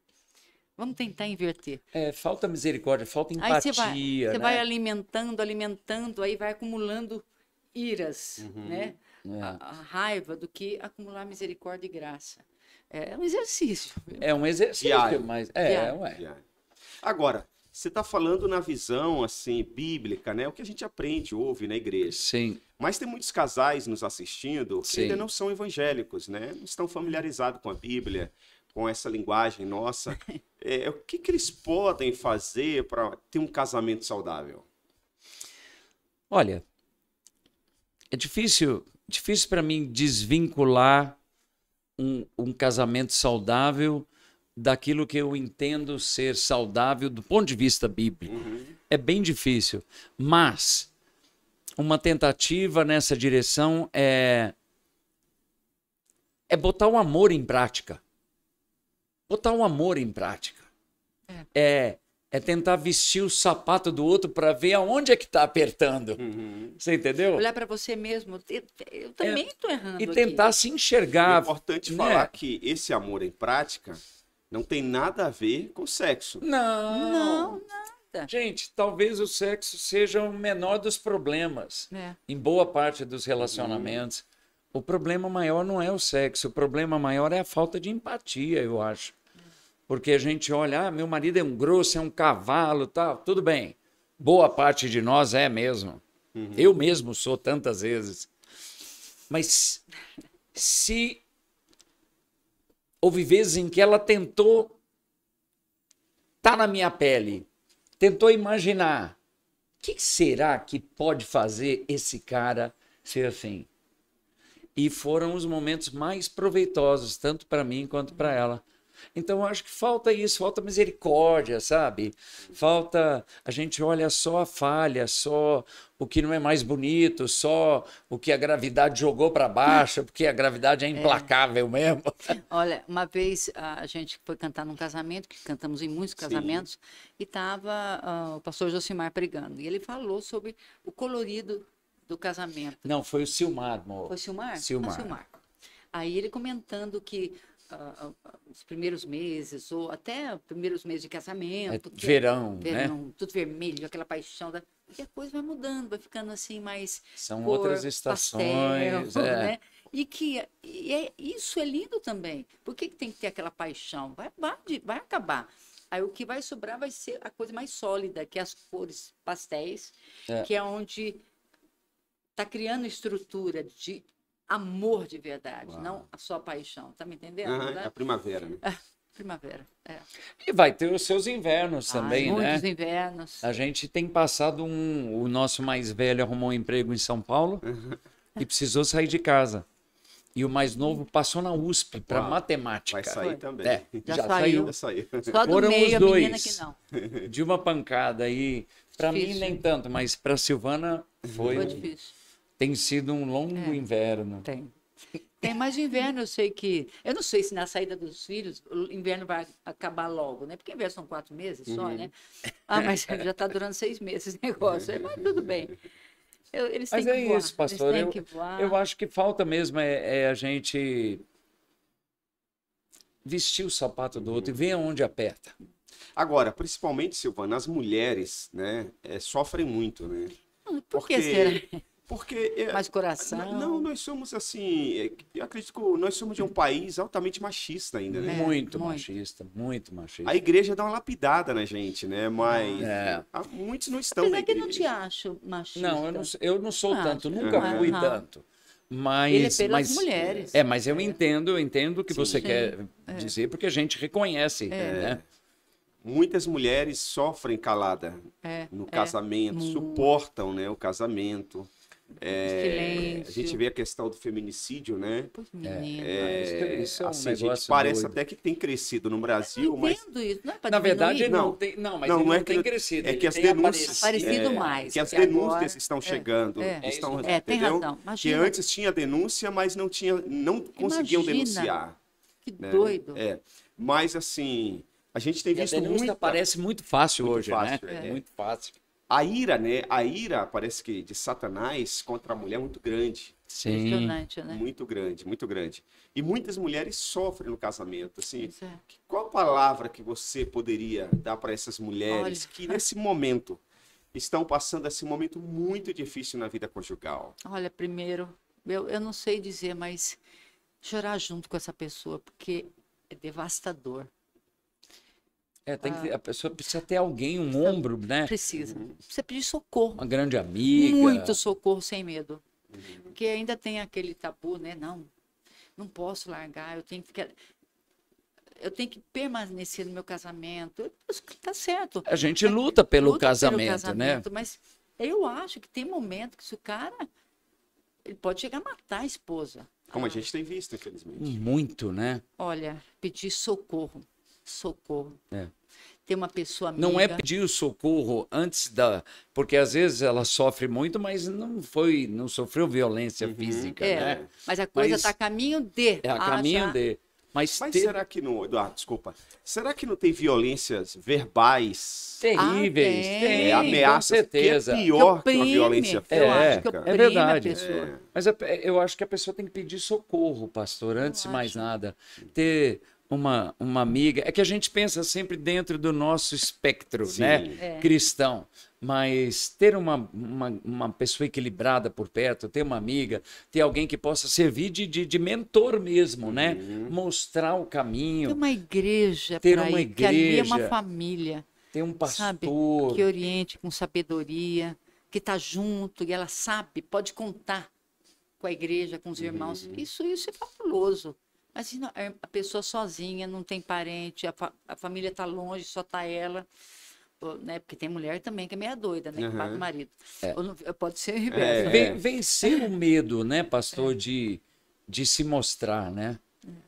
Vamos tentar inverter. É, falta misericórdia, falta empatia. Aí você vai, você né? vai alimentando, alimentando, aí vai acumulando iras, uhum. né? É. A, a, raiva do que acumular misericórdia e graça. É um exercício. É um exercício, Diário. mas é, Diário. Diário. Agora, você está falando na visão assim bíblica, né? O que a gente aprende, ouve na igreja. Sim. Mas tem muitos casais nos assistindo que Sim. ainda não são evangélicos, né? Não estão uhum. familiarizados com a Bíblia, com essa linguagem nossa. é, o que, que eles podem fazer para ter um casamento saudável? Olha, é difícil, difícil para mim desvincular um, um casamento saudável daquilo que eu entendo ser saudável do ponto de vista bíblico. Uhum. É bem difícil, mas uma tentativa nessa direção é é botar o amor em prática. Botar o amor em prática. É, é é tentar vestir o sapato do outro para ver aonde é que está apertando. Uhum. Você entendeu? Olhar para você mesmo. Eu também estou é, errando. E tentar aqui. se enxergar. É importante né? falar que esse amor em prática não tem nada a ver com sexo. Não. Não, nada. Gente, talvez o sexo seja o menor dos problemas é. em boa parte dos relacionamentos. Uhum. O problema maior não é o sexo, o problema maior é a falta de empatia, eu acho porque a gente olha, ah, meu marido é um grosso, é um cavalo, tal, tudo bem. Boa parte de nós é mesmo. Uhum. Eu mesmo sou tantas vezes. Mas se houve vezes em que ela tentou tá na minha pele, tentou imaginar o que será que pode fazer esse cara ser assim. E foram os momentos mais proveitosos tanto para mim quanto para ela. Então acho que falta isso, falta misericórdia, sabe? Falta a gente olha só a falha, só o que não é mais bonito, só o que a gravidade jogou para baixo, porque a gravidade é, é. implacável é. mesmo. Olha, uma vez a gente foi cantar num casamento, que cantamos em muitos casamentos, Sim. e estava uh, ah, o pastor Josimar pregando, e ele falou sobre o colorido do casamento. Não, foi o Silmar, amor. Foi o Silmar? Silmar. Silmar. Aí ele comentando que uh, os primeiros meses, ou até primeiros meses de casamento. É, verão, verão, né? Tudo vermelho, aquela paixão. Da... E a coisa vai mudando, vai ficando assim mais. São cor, outras estações. Pastel, é. né? E que e é, isso é lindo também. Por que, que tem que ter aquela paixão? Vai, vai, vai acabar. Aí o que vai sobrar vai ser a coisa mais sólida, que é as cores pastéis, é. que é onde está criando estrutura de amor de verdade, Uau. não a sua paixão. Tá me entendendo? Uhum, né? É a primavera, né? É, primavera. É. E vai ter os seus invernos também, muitos né? Muitos invernos. A gente tem passado um. O nosso mais velho arrumou um emprego em São Paulo e precisou sair de casa. E o mais novo passou na USP para matemática. Vai sair Foi. também. É, já, já, saiu. saiu. Só do Foram meio, os dois. De uma pancada. aí. para mim, nem tanto, mas para Silvana foi. Foi difícil. Tem sido um longo é, inverno. Tem. Tem mais de inverno, eu sei que. Eu não sei se na saída dos filhos o inverno vai acabar logo, né? Porque inverno são quatro meses só, uhum. né? Ah, mas já está durando seis meses o negócio. Mas tudo bem. Eu, eles mas têm é que voar. isso, pastor. Eu, eu, acho que falta mesmo é, é, a gente vestir o sapato do outro e ver onde aperta. Agora, principalmente, Silvana, as mulheres né, é, sofrem muito, né? Hum, por Porque... que será? Porque. É, Mais coração. Não, nós somos assim. É, eu acredito que nós somos de um país altamente machista ainda, né? É, muito, muito, machista, muito machista. A igreja dá uma lapidada na gente, né? Mas é. muitos não estão. mas é que eu não te acho machista. Não, eu não, eu não sou ah, tanto, nunca é. fui tanto. Mas, Ele é pelas mas, mulheres. É, mas eu entendo, eu entendo o que Sim, você sim. quer é. dizer, porque a gente reconhece, né? Muitas mulheres sofrem calada no casamento, suportam né, o casamento. É, a gente vê a questão do feminicídio, né? Pois, é. menina, é, isso é um assim, parece doido. até que tem crescido no Brasil, mas isso, não é na verdade não, não tem, não, mas não, não é que, tem crescido, é que as denúncias aparecido é. mais, que as denúncias agora... estão é. chegando, é, estão, é, tem razão. Que antes tinha denúncia, mas não tinha, não conseguiam Imagina. denunciar. Que né? doido. É, mas assim, a gente tem e visto a muito. Parece muito fácil muito hoje, né? fácil, né? É. Muito fácil a ira, né? A ira, parece que de Satanás contra a mulher é muito grande. Sim. Né? Muito grande, muito grande. E muitas mulheres sofrem no casamento. Assim, é. qual palavra que você poderia dar para essas mulheres Olha. que nesse momento estão passando esse assim, momento muito difícil na vida conjugal? Olha, primeiro, eu, eu não sei dizer, mas chorar junto com essa pessoa, porque é devastador. É, tem que, ah. a pessoa precisa ter alguém, um precisa, ombro, né? Precisa. Precisa pedir socorro. Uma grande amiga. Muito socorro, sem medo. Porque ainda tem aquele tabu, né? Não, não posso largar, eu tenho que ficar eu tenho que permanecer no meu casamento. Tá certo. A gente é, luta pelo, luta casamento, pelo casamento, né? Mas eu acho que tem momento que se o cara ele pode chegar a matar a esposa. Como ah. a gente tem visto, infelizmente. Muito, né? Olha, pedir socorro socorro. É. Ter uma pessoa amiga. Não é pedir o socorro antes da. Porque às vezes ela sofre muito, mas não foi, não sofreu violência uhum. física. É, né? Mas a coisa está a caminho de. É a caminho achar... de. Mas, Mas ter... será que não, Eduardo, desculpa. Será que não tem violências verbais? Terríveis, ah, tem, é, ameaças com é certeza. que é pior que, que uma violência física. É, é verdade. É. Mas eu acho que a pessoa tem que pedir socorro, pastor, antes de mais nada. Ter uma, uma amiga. É que a gente pensa sempre dentro do nosso espectro né, Sim. né? É. cristão. Mas ter uma, uma, uma, pessoa equilibrada por perto, ter uma amiga, ter alguém que possa servir de, de, de mentor mesmo, né, uhum. né? Mostrar o caminho. Ter uma igreja, ter uma ir, igreja. Que ali é uma família. Ter um pastor. Sabe? Que oriente com sabedoria, que está junto, e ela sabe, pode contar com a igreja, com os uhum. irmãos. Uhum. Isso, isso é fabuloso. Imagina é, a pessoa sozinha, não tem parente, a, fa a família está longe, só está ela. Né? Porque tem mulher também que é meia doida, né? Uhum. Que mata o marido. É. Não, pode ser reverso. É, é. Vencer o medo, né, pastor, é. de, de se mostrar, né?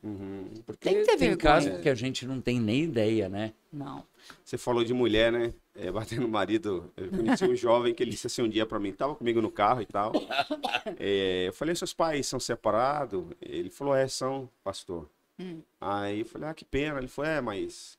Uhum. Porque tem que ter tem vergonha. porque que a gente não tem nem ideia, né? Não. Você falou de mulher, né? é, batendo o marido. Eu conheci um jovem que ele disse assim um dia para mim, tava comigo no carro e tal. É, eu falei, seus pais são separados? Ele falou, é, são, pastor. Hum. Aí eu falei, ah, que pena. Ele falou, é, mas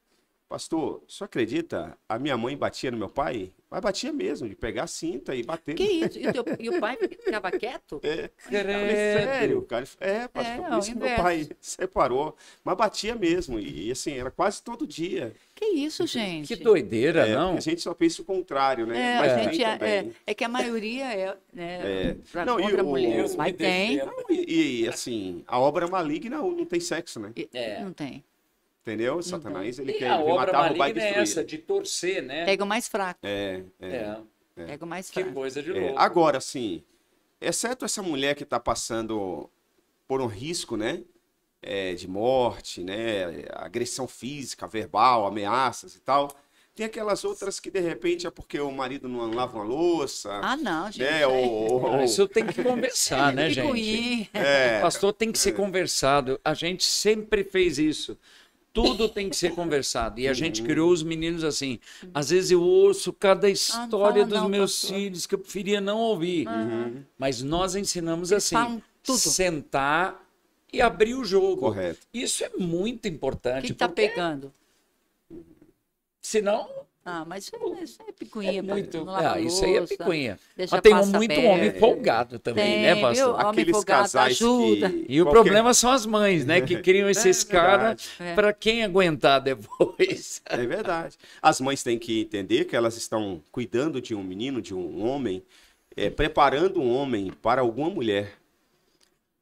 Pastor, só acredita? A minha mãe batia no meu pai? Mas batia mesmo, de pegar a cinta e bater. Que isso? E o, teu, e o pai ficava quieto? É. Falei, é sério, cara. É, pastor, é, não, isso meu pai separou. Mas batia mesmo. E, assim, era quase todo dia. Que isso, gente? Que doideira, é, não? A gente só pensa o contrário, né? É, mas a gente é, é, é, que a maioria é, né, é. pra, não, contra o, mulheres, mas tem. Não, e, e, assim, a obra maligna não tem sexo, né? Não tem. Entendeu? Uhum. Satanás, ele quer ele matar, roubar e é destruir. É essa, de torcer, né? Pega o mais fraco. É, é. é. é. Pega o mais fraco. Que coisa de é, louco. É. Agora, assim, exceto essa mulher que está passando por um risco, né? É, de morte, né? Agressão física, verbal, ameaças e tal. Tem aquelas outras que, de repente, é porque o marido não lava uma louça. Ah, não, né? gente. Né? É. Ou, ou... Ah, isso né, tem que conversar, né, gente? É. Pastor, tem que ser conversado. A gente sempre fez isso. Tudo tem que ser conversado. E a gente uhum. criou os meninos assim. Às vezes eu ouço cada ah, história ah, dos não, meus pastor. filhos que eu preferia não ouvir. Uhum. uhum. Mas nós ensinamos Eles assim: sentar e abrir o jogo. Correto. Isso é muito importante. O que está pegando? Senão, ah, mas isso é, isso é picuinha. É muito. Ah, isso aí é picuinha. Mas tem um muito homem folgado também, né, tem, né, Basta? Aqueles casais ajuda. Que... E o problema são as mães, né, que é criam esses é caras para quem aguentar depois. É verdade. As mães têm que entender que elas estão cuidando de um menino, de um homem, é, preparando um homem para alguma mulher.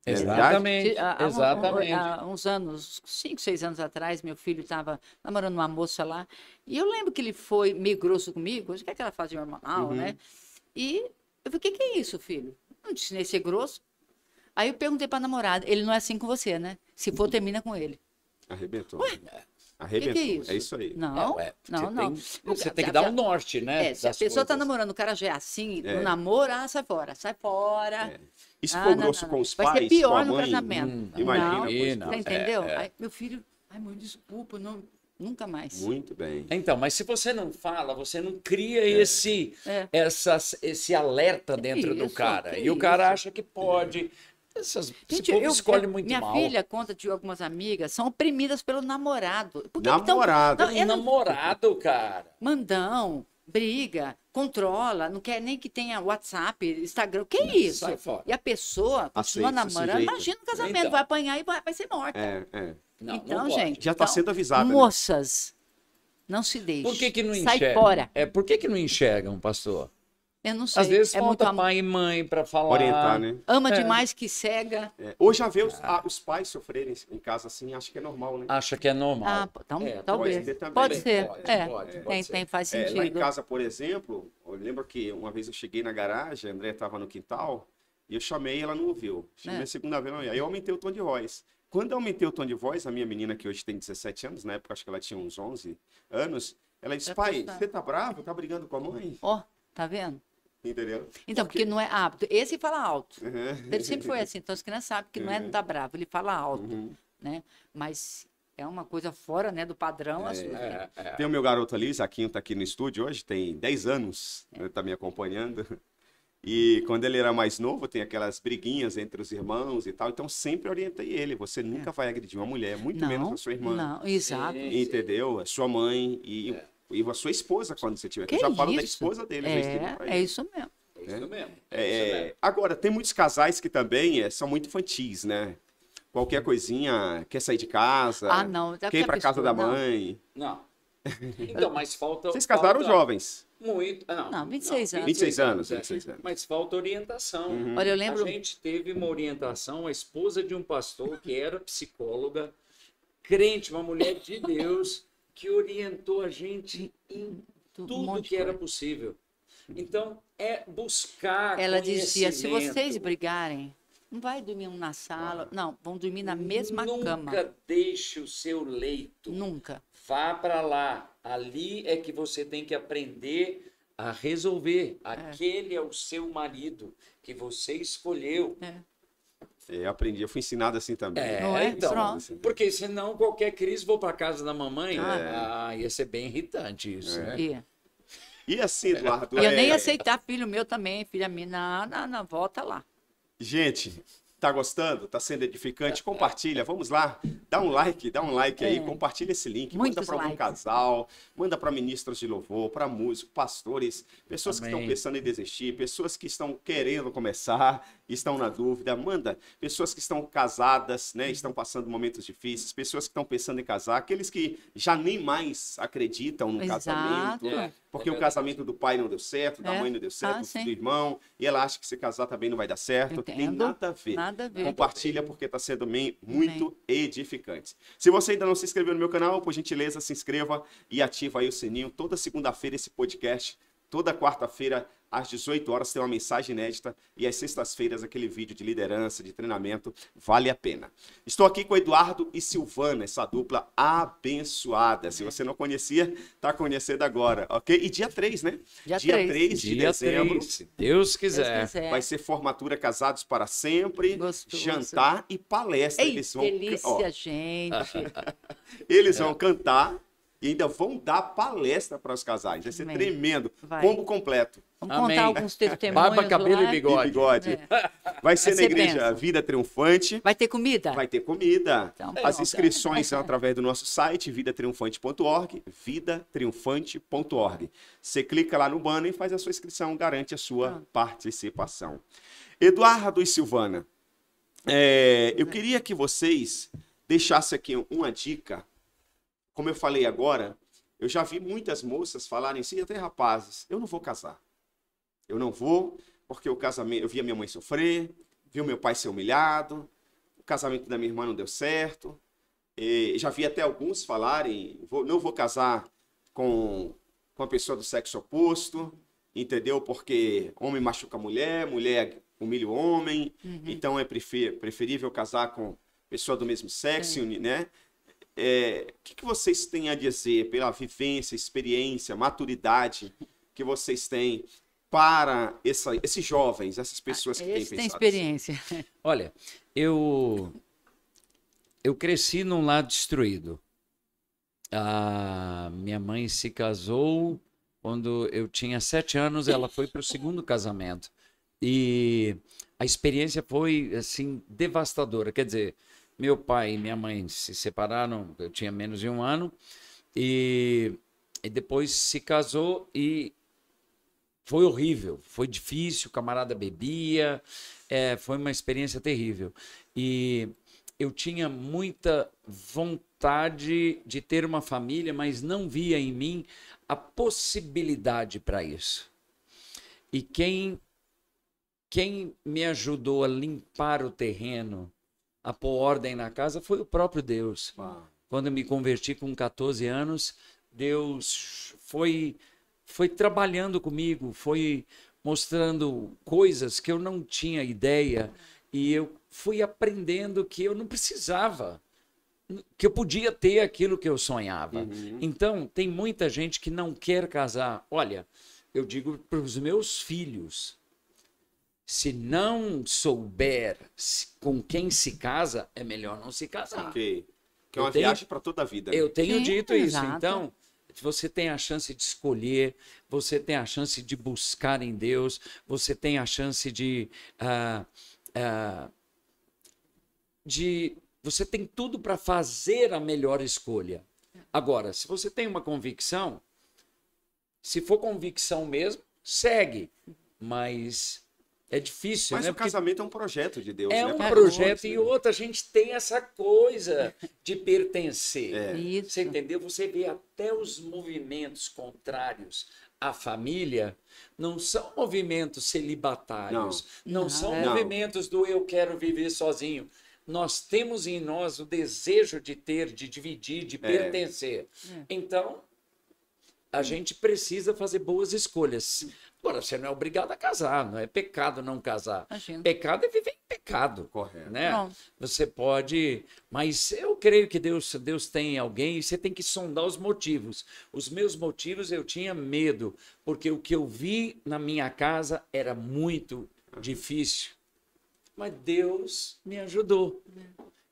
Exatamente. Há, Exatamente. Há, há uns anos, cinco, seis anos atrás, meu filho estava namorando uma moça lá. E eu lembro que ele foi meio grosso comigo, acho que é aquela fase hormonal, né? uhum. né? E eu falei: o que, que é isso, filho? Não te ensinei a ser grosso. Aí eu perguntei para a namorada: ele não é assim com você, né? Se for, termina com ele. Arrebentou. Ué, Arrebentou. Que que é, é isso? é isso aí. Não, é, não, não. Tem, você tem que dar um norte, né? É, se a pessoa tá coisas. tá namorando, o cara já é assim, é. no namoro, ah, sai fora, sai fora. É. isso ah, for não, grosso não, com os pais, Vai ser pior no casamento. Hum, imagina. Não, você entendeu? É, é. meu filho, ai, mãe, desculpa, não, Nunca mais. Muito bem. Então, mas se você não fala, você não cria é. esse, é. esse alerta dentro isso, do cara. E isso. o cara acha que pode. É. Essas, Gente, eu, escolhe eu, muito minha mal. Minha filha conta de algumas amigas, são oprimidas pelo namorado. Porque namorado. Então, não, é namorado, não, cara. Mandão, briga, controla, não quer nem que tenha WhatsApp, Instagram. O que é isso? E a pessoa continua namorando. Imagina um casamento, então. vai apanhar e vai, vai ser morta. É, é. Não, então, gente. Já está então, sendo avisado. Moças, né? não se deixe. Por que, que não enxergam? Sai fora. É, por que, que não enxergam, pastor? Eu não sei. Às vezes é falta muito... pai e mãe para falar. Orientar, né? Ama é. demais que cega. É. Ou já vê os, ah. a, os, pais sofrerem em casa assim, acho que é normal, né? Acha que é normal. Ah, então, é, talvez. Então é, pode ser. Pode, é. Pode, pode tem, ser. tem, faz sentido. É, lá em casa, por exemplo, eu lembro que uma vez eu cheguei na garagem, a André estava no quintal, e eu chamei e ela não ouviu. Chamei é. a segunda vez, aí eu aumentei o tom de voz. Quando eu aumentei o tom de voz, a minha menina, que hoje tem 17 anos, na né, época acho que ela tinha uns 11 anos, ela disse, pai, você tá bravo? Tá brigando com a mãe? Ó, oh, tá vendo? Entendeu? Então, porque... porque não é hábito. Esse fala alto. Uhum. Ele sempre foi assim. Então, as crianças sabem que não é da brava, ele fala alto, uhum. né? Mas é uma coisa fora, né, do padrão. É, assim, é, é. Tem o meu garoto ali, Zaquinho tá aqui no estúdio hoje, tem 10 anos, é. né, tá me acompanhando. E quando ele era mais novo, tem aquelas briguinhas entre os irmãos e tal. Então sempre orientei ele. Você nunca é. vai agredir uma mulher, muito não, menos a sua irmã. Não, exato. Entendeu? A sua mãe. E é e a sua esposa quando você tiver. Que eu já é falo isso? da esposa dele. É, é isso mesmo. É isso é. mesmo. É, isso é, mesmo. Agora, tem muitos casais que também é, são muito infantis, né? Qualquer coisinha, quer sair de casa. Ah, não. Quer ir pra casa da mãe. Não. não. Então, mas falta. Vocês casaram falta... jovens. Muito. Ah, não, não 26 não, anos. 26 anos, 26 anos. Mas falta orientação. Uhum. Olha, eu lembro. A gente teve uma orientação, a esposa de um pastor que era psicóloga, crente, uma mulher de Deus que orientou a gente em tudo um que era possível. Então, é buscar. Ela dizia: se vocês brigarem, não vai dormir um na sala. Ah. Não, vão dormir na mesma Nunca cama. Nunca deixe o seu leito. Nunca. Vá para lá. Ali é que você tem que aprender a resolver. É. Aquele é o seu marido que você escolheu. É. É, eu aprendi, eu fui ensinado assim também. É, né? então, Pronto. Assim. porque senão qualquer crise, vou para casa da mamãe, ah, é. ah, ia ser bem irritante isso, é. né? E assim, Eduardo. E eu é, nem ia aceitar filho meu também, filha minha, na, volta lá. Gente, Tá gostando? Tá sendo edificante? Compartilha, vamos lá. Dá um like, dá um like aí, é. compartilha esse link, Muitos manda para algum casal, manda para ministros de louvor, para músicos, pastores, pessoas Amém. que estão pensando em desistir, pessoas que estão querendo começar estão na dúvida, manda pessoas que estão casadas, né, estão uhum. passando momentos difíceis, pessoas que estão pensando em casar, aqueles que já nem mais acreditam no Exato. casamento, né, é. porque é o casamento do pai não deu certo, da é. mãe não deu certo, ah, do irmão, e ela acha que se casar também não vai dar certo, tem nada a ver. Nada a ver. Compartilha porque está sendo bem, muito edificante. Se você ainda não se inscreveu no meu canal, por gentileza, se inscreva e ativa aí o sininho. Toda segunda-feira esse podcast Toda quarta-feira, às 18 horas, tem uma mensagem inédita e às sextas-feiras, aquele vídeo de liderança, de treinamento, vale a pena. Estou aqui com Eduardo e Silvana, essa dupla abençoada. Se você não conhecia, tá conhecendo agora, ok? E dia 3, né? Dia, dia 3. 3 de dia dezembro. 3, se Deus quiser. Vai ser formatura Casados para Sempre, Gostoso. jantar e palestra. Ei, Eles vão... delícia, gente. Eles vão cantar e ainda vão dar palestra para os casais. Vai ser Amém. tremendo. Vai. Combo completo. Vamos Amém. contar alguns testemunhos. Barba, cabelo e bigode. E bigode. É. Vai ser Vai na ser igreja benção. Vida Triunfante. Vai ter comida? Vai ter comida. Então, As inscrições são através do nosso site, vidatriunfante.org, vidatriunfante.org. Você clica lá no banner e faz a sua inscrição, garante a sua participação. Eduardo e Silvana, é, eu é. queria que vocês deixassem aqui uma dica como eu falei agora, eu já vi muitas moças falarem assim, até rapazes, eu não vou casar. Eu não vou, porque o casamento, eu vi a minha mãe sofrer, vi o meu pai ser humilhado, o casamento da minha irmã não deu certo. já vi até alguns falarem, vou, não vou casar com, com a pessoa do sexo oposto, entendeu? Porque homem machuca mulher, mulher humilha o homem, uhum. então é preferível casar com pessoa do mesmo sexo, né? é, o que, que, vocês têm a dizer pela vivência, experiência, maturidade que vocês têm para essa, esses jovens, essas pessoas ah, que têm pensado? experiência. Assim? Olha, eu eu cresci num lado destruído. A minha mãe se casou quando eu tinha sete anos. Ela foi para o segundo casamento e a experiência foi assim devastadora. Quer dizer, meu pai e minha mãe se separaram, eu tinha menos de um ano, e, e depois se casou e foi horrível, foi difícil, o camarada bebia, é, foi uma experiência terrível. E eu tinha muita vontade de ter uma família, mas não via em mim a possibilidade para isso. E quem quem me ajudou a limpar o terreno a pôr ordem na casa foi o próprio Deus. Uau. Ah. Quando me converti com 14 anos, Deus foi foi trabalhando comigo, foi mostrando coisas que eu não tinha ideia e eu fui aprendendo que eu não precisava, que eu podia ter aquilo que eu sonhava. Uhum. Então, tem muita gente que não quer casar. Olha, eu digo para os meus filhos, se não souber com quem se casa, é melhor não se casar. porque Que é uma viagem para toda a vida. Né? Eu tenho Sim, dito isso. Exato. Então, você tem a chance de escolher, você tem a chance de buscar em Deus, você tem a chance de. Uh, uh, de você tem tudo para fazer a melhor escolha. Agora, se você tem uma convicção, se for convicção mesmo, segue. Mas é difícil, Mas né? o Porque casamento é um projeto de Deus, É né? um projeto e outro, a gente tem essa coisa de pertencer. É. Isso. Você entendeu? Você vê até os movimentos contrários à família não são movimentos celibatários, não, não são movimentos do eu quero viver sozinho. Nós temos em nós o desejo de ter, de dividir, de é. pertencer. É. Então, a gente precisa fazer boas escolhas. Agora, você não é obrigado a casar, não é pecado não casar. Imagina. Pecado é viver em pecado. Correto. Né? Você pode. Mas eu creio que Deus, Deus tem alguém e você tem que sondar os motivos. Os meus motivos eu tinha medo, porque o que eu vi na minha casa era muito difícil. Mas Deus me ajudou.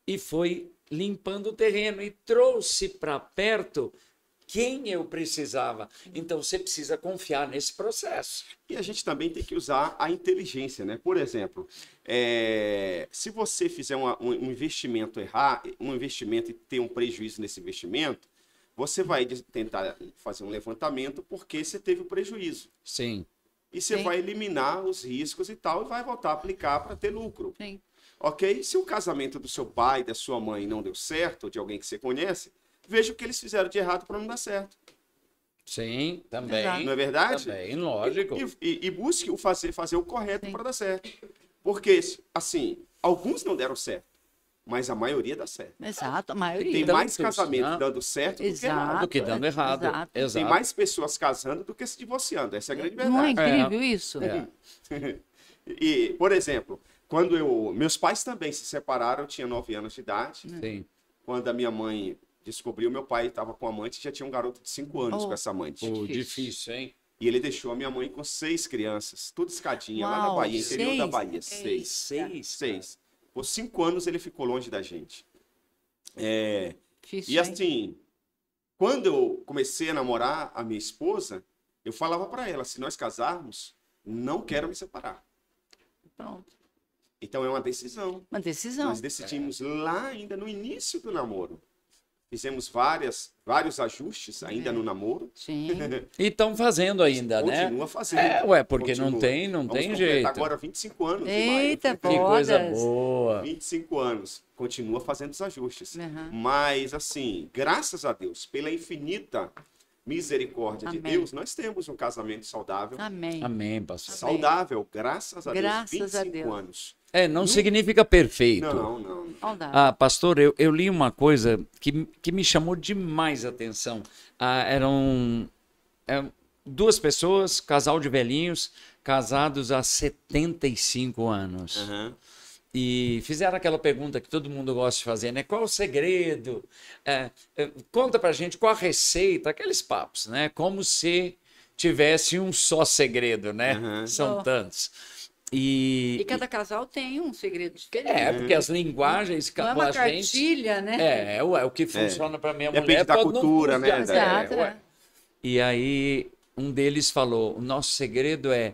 E foi limpando o terreno e trouxe para perto quem eu precisava. Então você precisa confiar nesse processo. E a gente também tem que usar a inteligência, né? Por exemplo, é... se você fizer uma, um investimento errar, um investimento e ter um prejuízo nesse investimento, você vai tentar fazer um levantamento porque você teve o um prejuízo. Sim. E você Sim. vai eliminar os riscos e tal e vai voltar a aplicar para ter lucro. Sim. Ok? Se o casamento do seu pai, da sua mãe não deu certo, de alguém que você conhece, veja o que eles fizeram de errado para não dar certo. Sim, também. Não é verdade? Também, lógico. E, e, e busque o fazer, fazer o correto para dar certo. Porque, assim, alguns não deram certo. Mas a maioria dá certo. Exato, a maioria. E tem mais casamentos dando certo Exato, do que, que dando errado. Exato. Exato. Tem mais pessoas casando do que se divorciando. Essa é a grande verdade. Não é incrível é. isso? É. e, por exemplo, quando eu... Meus pais também se separaram, eu tinha 9 anos de idade. Sim. Quando a minha mãe descobriu, meu pai estava com amante e já tinha um garoto de 5 anos oh, com essa amante. Oh, difícil, hein? E ele deixou a minha mãe com seis crianças, tudo escadinha, Uau, lá na Bahia, seis? interior da Bahia. Seis. Seis? Seis. Por cinco anos ele ficou longe da gente. É... Difícil, e assim, hein? quando eu comecei a namorar a minha esposa, eu falava para ela, se nós casarmos, não quero me separar. Pronto. Então é uma decisão. Uma decisão. Nós decidimos é. lá ainda no início do namoro. Fizemos várias, vários ajustes ainda é. no namoro. Sim. e estão fazendo ainda, né? Continua fazendo. É, ué, porque Continua. não tem, não Vamos tem jeito. agora 25 anos. Eita, que coisa boa. 25 anos. Continua fazendo os ajustes. Uhum. Mas, assim, graças a Deus, pela infinita misericórdia Amém. de Deus, nós temos um casamento saudável. Amém. Amém, pastor. Saudável, graças a graças Deus. 25 a Deus. anos. É, não, significa perfeito. Não, não. Ah, pastor, eu, eu li uma coisa que, que me chamou demais a atenção. Ah, eram, duas pessoas, casal de velhinhos, casados há 75 anos. Uhum. E fizeram aquela pergunta que todo mundo gosta de fazer, né? Qual o segredo? É, é, conta pra gente qual a receita, aqueles papos, né? Como se tivesse um só segredo, né? Uhum. São oh. tantos. E, e cada casal tem um segredo diferente. É, né? porque as linguagens Não é uma cartilha, gente, né? É, é o, é o que funciona é. para minha Depende mulher. Depende da cultura, né? Exato. É, é. e aí um deles falou: o nosso segredo é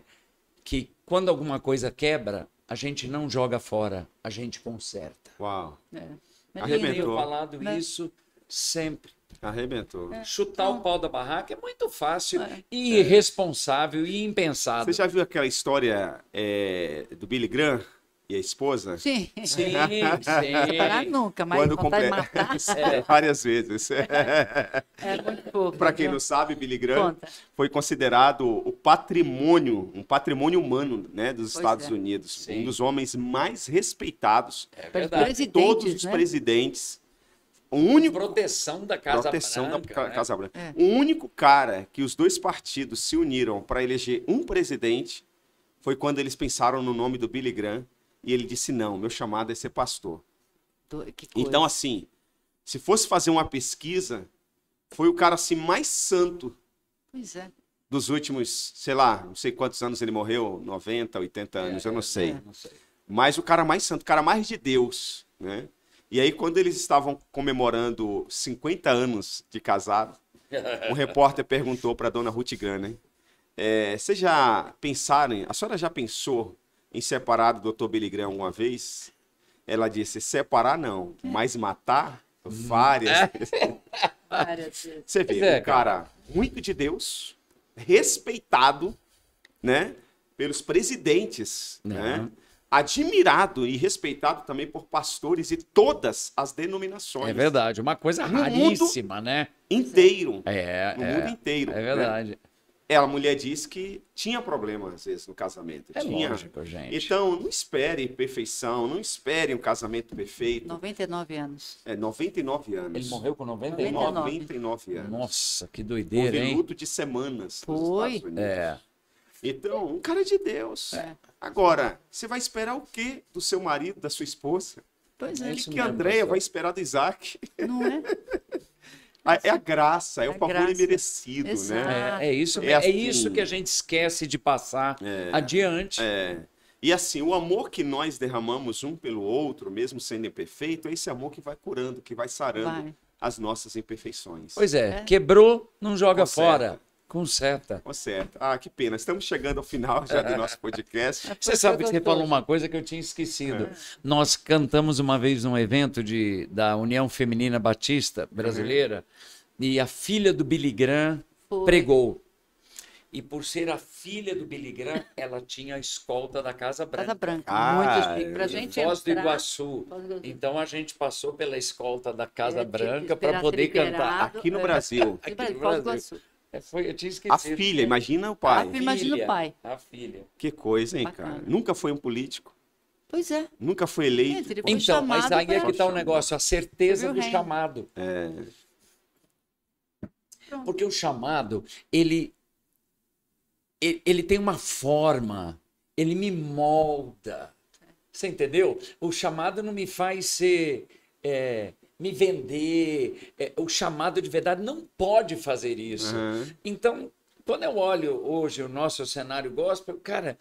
que quando alguma coisa quebra, a gente não joga fora, a gente conserta. Uau. É. Arrebentou. Eu tenho falado Mas... isso sempre. Arrebentou. É. Chutar o pau da barraca é muito fácil é. irresponsável e impensado. Você já viu aquela história é, do Billy Graham? e a esposa? Sim. Sim, sim. nunca, mas Quando vontade compre... matar. É. Várias vezes. É, é muito pouco. Para quem não sabe, Billy Graham Conta. foi considerado o patrimônio, um patrimônio humano né, dos pois Estados é. Unidos. Sim. Um dos homens mais respeitados. É verdade. Todos os né? presidentes o único proteção da Casa proteção Branca, da né? Casa Branca. É. O único cara que os dois partidos se uniram para eleger um presidente foi quando eles pensaram no nome do Billy Graham e ele disse não, meu chamado é ser pastor. Então assim, se fosse fazer uma pesquisa, foi o cara assim mais santo. Pois é. Dos últimos, sei lá, não sei quantos anos ele morreu, 90, 80 é, anos, é, eu não é, sei. É, não sei. Mas o cara mais santo, o cara mais de Deus, né? E aí, quando eles estavam comemorando 50 anos de casado, um repórter perguntou para dona Ruth Gunner: é, Vocês já pensaram, a senhora já pensou em separar do doutor Billy Graham uma vez? Ela disse: Separar não, é. mas matar várias. Hum. Você vê, é, um cara muito de Deus, respeitado, né? Pelos presidentes, não. né? né? admirado e respeitado também por pastores e todas as denominações. É verdade, uma coisa no raríssima, mundo né? Inteiro. É, no é, mundo inteiro. É né? verdade. Né? Ela, a mulher disse que tinha problema, às vezes, no casamento. É tinha. lógico, gente. Então, não espere perfeição, não espere um casamento perfeito. 99 anos. É, 99 anos. Ele morreu com 99? 99, 99 anos. Nossa, que doideira, um hein? Um de semanas Foi. É. Então, um é cara de Deus. É. Agora, você vai esperar o quê do seu marido, da sua esposa? Pois é. é o que, a Andréia vai esperar do Isaac? Não é? Ah, é a graça, é, é o favor graça. imerecido, né? Exato. né? É, é isso, é, é assim, é, isso que a gente esquece de passar adiante. E assim, o amor que nós derramamos um pelo outro, mesmo sendo imperfeito, é esse amor que vai curando, que vai sarando vai. as nossas imperfeições. Pois é, quebrou, não joga tá Conserta. fora. Com seta. Com seta. Ah, que pena. Estamos chegando ao final já do nosso podcast. você sabe que você falou uma coisa que eu tinha esquecido. É. Nós cantamos uma vez num evento de, da União Feminina Batista Brasileira uhum. e a filha do Billy Graham Foi. pregou. E por ser a filha do Billy Graham, ela tinha a escolta da Casa Branca. Casa Branca. Ah, Muito pra gente Voz do Iguaçu. Então a gente passou pela escolta da Casa é, Branca para poder liberado, cantar. Aqui no Brasil. Aqui no Brasil. É, foi, eu tinha esquecido. A filha, né? imagina o pai. A filha, imagina o pai. A filha. Que coisa, hein, Bacana. cara? Nunca foi um político. Pois é. Nunca foi eleito. É, foi então, mas aí é que está o um negócio, a certeza do chamado. É. Porque o chamado, ele, ele, ele tem uma forma, ele me molda. Você entendeu? O chamado não me faz ser é, me vender, é, o chamado de verdade não pode fazer isso. Uhum. Então, quando eu olho hoje o nosso cenário gospel, cara,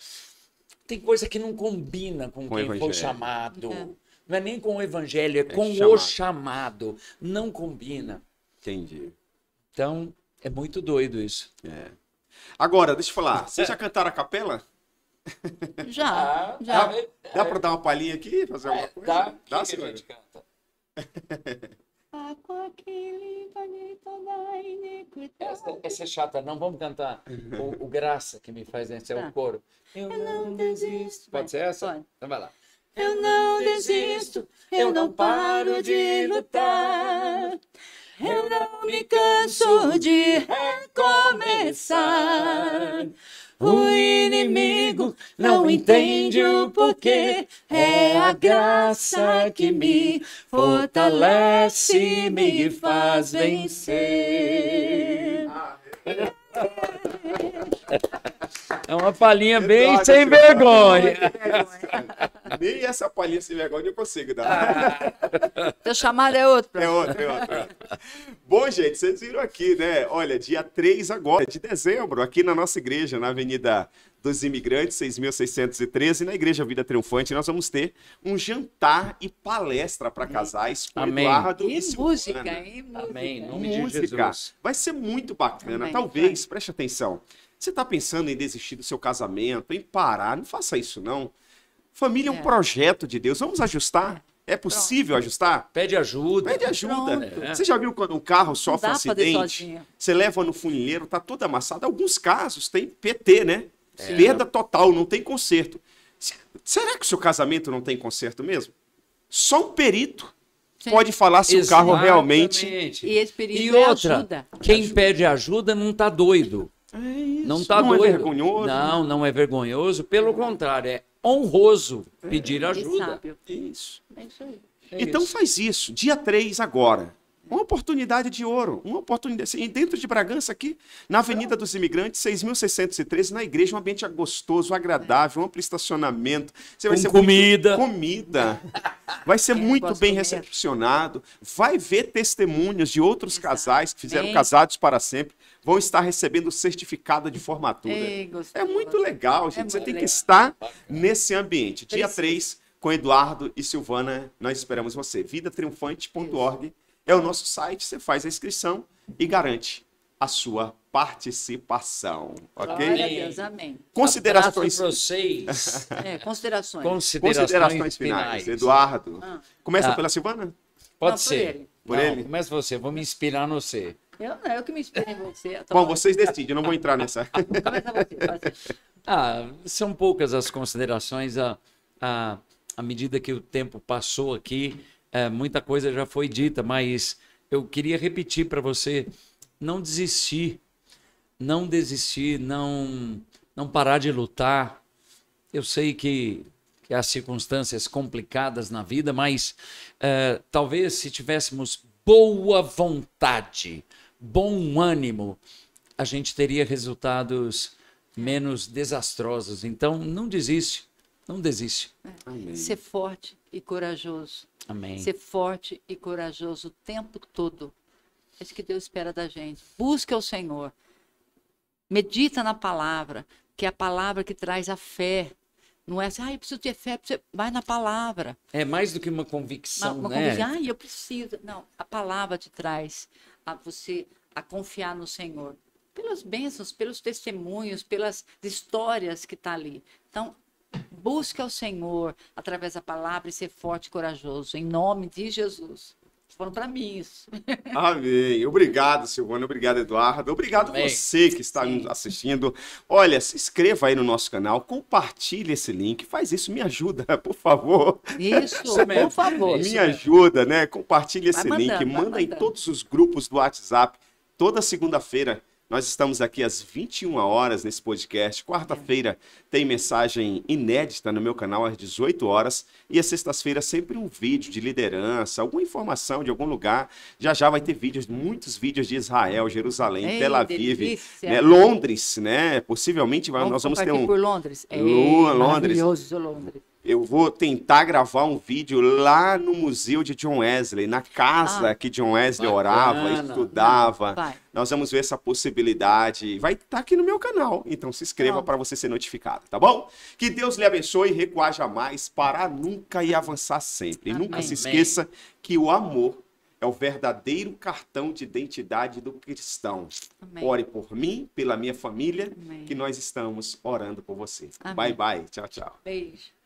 tem coisa que não combina com, com quem evangelho. foi chamado. É. Não é nem com o evangelho, é, é com chamado. o chamado. Não combina. Entendi. Então, é muito doido isso. É. Agora, deixa eu falar, vocês já cantaram a capela? Já, ah, já. Ah, dá, dá para dar uma palhinha aqui, fazer é, alguma coisa? Dá, dá que sim, que a gente canta. Essa, essa é chata, não vamos cantar. O, o Graça que me faz esse é o ah. coro. Eu, não desisto. Pode ser essa? Pode. Então vai lá. Eu não desisto, eu não paro de lutar. Eu não me canso de recomeçar. O inimigo não entende o porquê. É a graça que me fortalece, me faz vencer. Amém. Ah, é uma palhinha bem sem vergonha. Nem essa palhinha sem vergonha eu consigo dar. Ah, teu chamado é, é outro. É outro, é outro. Bom, gente, vocês viram aqui, né? Olha, dia 3 agora de dezembro, aqui na nossa igreja, na Avenida dos imigrantes, 6.613, na Igreja Vida Triunfante, nós vamos ter um jantar e palestra para hum. casais com Amém. Eduardo e, e música, e música. Amém, em nome música. de Jesus. Vai ser muito bacana, Amém. talvez, preste atenção, você está pensando em desistir do seu casamento, em parar, não faça isso não. Família é, é um projeto de Deus, vamos ajustar. É. é. possível Pronto. ajustar? Pede ajuda. Pede ajuda. Pronto. É. Você já viu quando um carro sofre um acidente? Você leva no funileiro, tá todo amassado. Alguns casos tem PT, né? Sim. Perda total, não tem conserto. Será que o seu casamento não tem conserto mesmo? Só um perito Sim. pode falar se Exatamente. o carro realmente. E esse perito e é outra, ajuda. Quem ajuda. pede ajuda não está doido. É isso. Não está é doido. É vergonhoso. Não, não é vergonhoso. Pelo contrário, é honroso é. pedir ajuda. Isso. É isso aí. então é isso. faz isso. Dia 3 agora. Uma oportunidade de ouro, uma oportunidade. Assim, e dentro de Bragança, aqui, na Avenida dos Imigrantes, 6.613, na igreja, um ambiente gostoso, agradável, um amplo estacionamento. Você vai Com ser comida. Muito... Comida. Vai ser Eu é, muito bem recepcionado. Vai ver testemunhas de outros Exato. casais que fizeram bem. casados para sempre vão estar recebendo certificado de formatura. Ei, é muito legal, é gente. É Você tem legal. que estar nesse ambiente. Dia 3, com Eduardo e Silvana, nós esperamos você. VidaTriunfante.org é o nosso site, você faz a inscrição e garante a sua participação, ok? Glória a Deus, amém. Considerações para vocês. É, considerações. considerações. Considerações finais, finais. Eduardo. Ah. Começa ah. pela Silvana? Pode Não, ser. Por ele. Por Não, ele. Começa você, vou me inspirar no você. Eu não, eu que me inspirei em você. Bom, falando. vocês decidem, eu não vou entrar nessa. você, ah, são poucas as considerações à, à, à medida que o tempo passou aqui é, muita coisa já foi dita, mas eu queria repetir para você: não desistir, não desistir, não, não parar de lutar. Eu sei que, que há circunstâncias complicadas na vida, mas é, talvez se tivéssemos boa vontade, bom ânimo, a gente teria resultados menos desastrosos. Então, não desiste, não desiste. É, ser forte e corajoso. Amém. Ser forte e corajoso o tempo todo. É isso que Deus espera da gente. busque o Senhor. Medita na palavra, que é a palavra que traz a fé. Não é assim, ah, eu preciso ter fé, preciso... vai na palavra. É mais do que uma convicção, uma, uma né? ah, eu preciso. Não, a palavra te traz a você a confiar no Senhor. Pelas bênçãos, pelos testemunhos, pelas histórias que está ali. Então, Busque ao Senhor através da palavra e ser forte e corajoso, em nome de Jesus. Foram para mim isso. Amém. Obrigado, Silvana. Obrigado, Eduardo. Obrigado Amém. você que está nos assistindo. Olha, se inscreva aí no nosso canal, compartilhe esse link, faz isso, me ajuda, por favor. Isso, por favor. Me isso ajuda, mesmo. né? Compartilhe esse mandando, link, manda em todos os grupos do WhatsApp, toda segunda-feira. Nós estamos aqui às 21 horas nesse podcast. Quarta-feira tem mensagem inédita no meu canal às 18 horas. E às sextas-feiras sempre um vídeo de liderança, alguma informação de algum lugar. Já já vai ter vídeos, muitos vídeos de Israel, Jerusalém, Ei, Tel Aviv, né? Londres, né? Possivelmente vamos nós vamos ter um. Por Londres. Lua, Londres. Londres eu vou tentar gravar um vídeo lá no museu de John Wesley, na casa ah, que John Wesley bacana, orava, estudava. Não, Nós vamos ver essa possibilidade. Vai estar tá aqui no meu canal, então se inscreva para você ser notificado, tá bom? Que Deus lhe abençoe, recuaja mais, parar nunca e avançar sempre. E nunca Amém. se esqueça que o amor é o verdadeiro cartão de identidade do cristão. Amém. Ore por mim, pela minha família, Amém. que nós estamos orando por você. Amém. Bye bye, tchau, tchau. Beijo.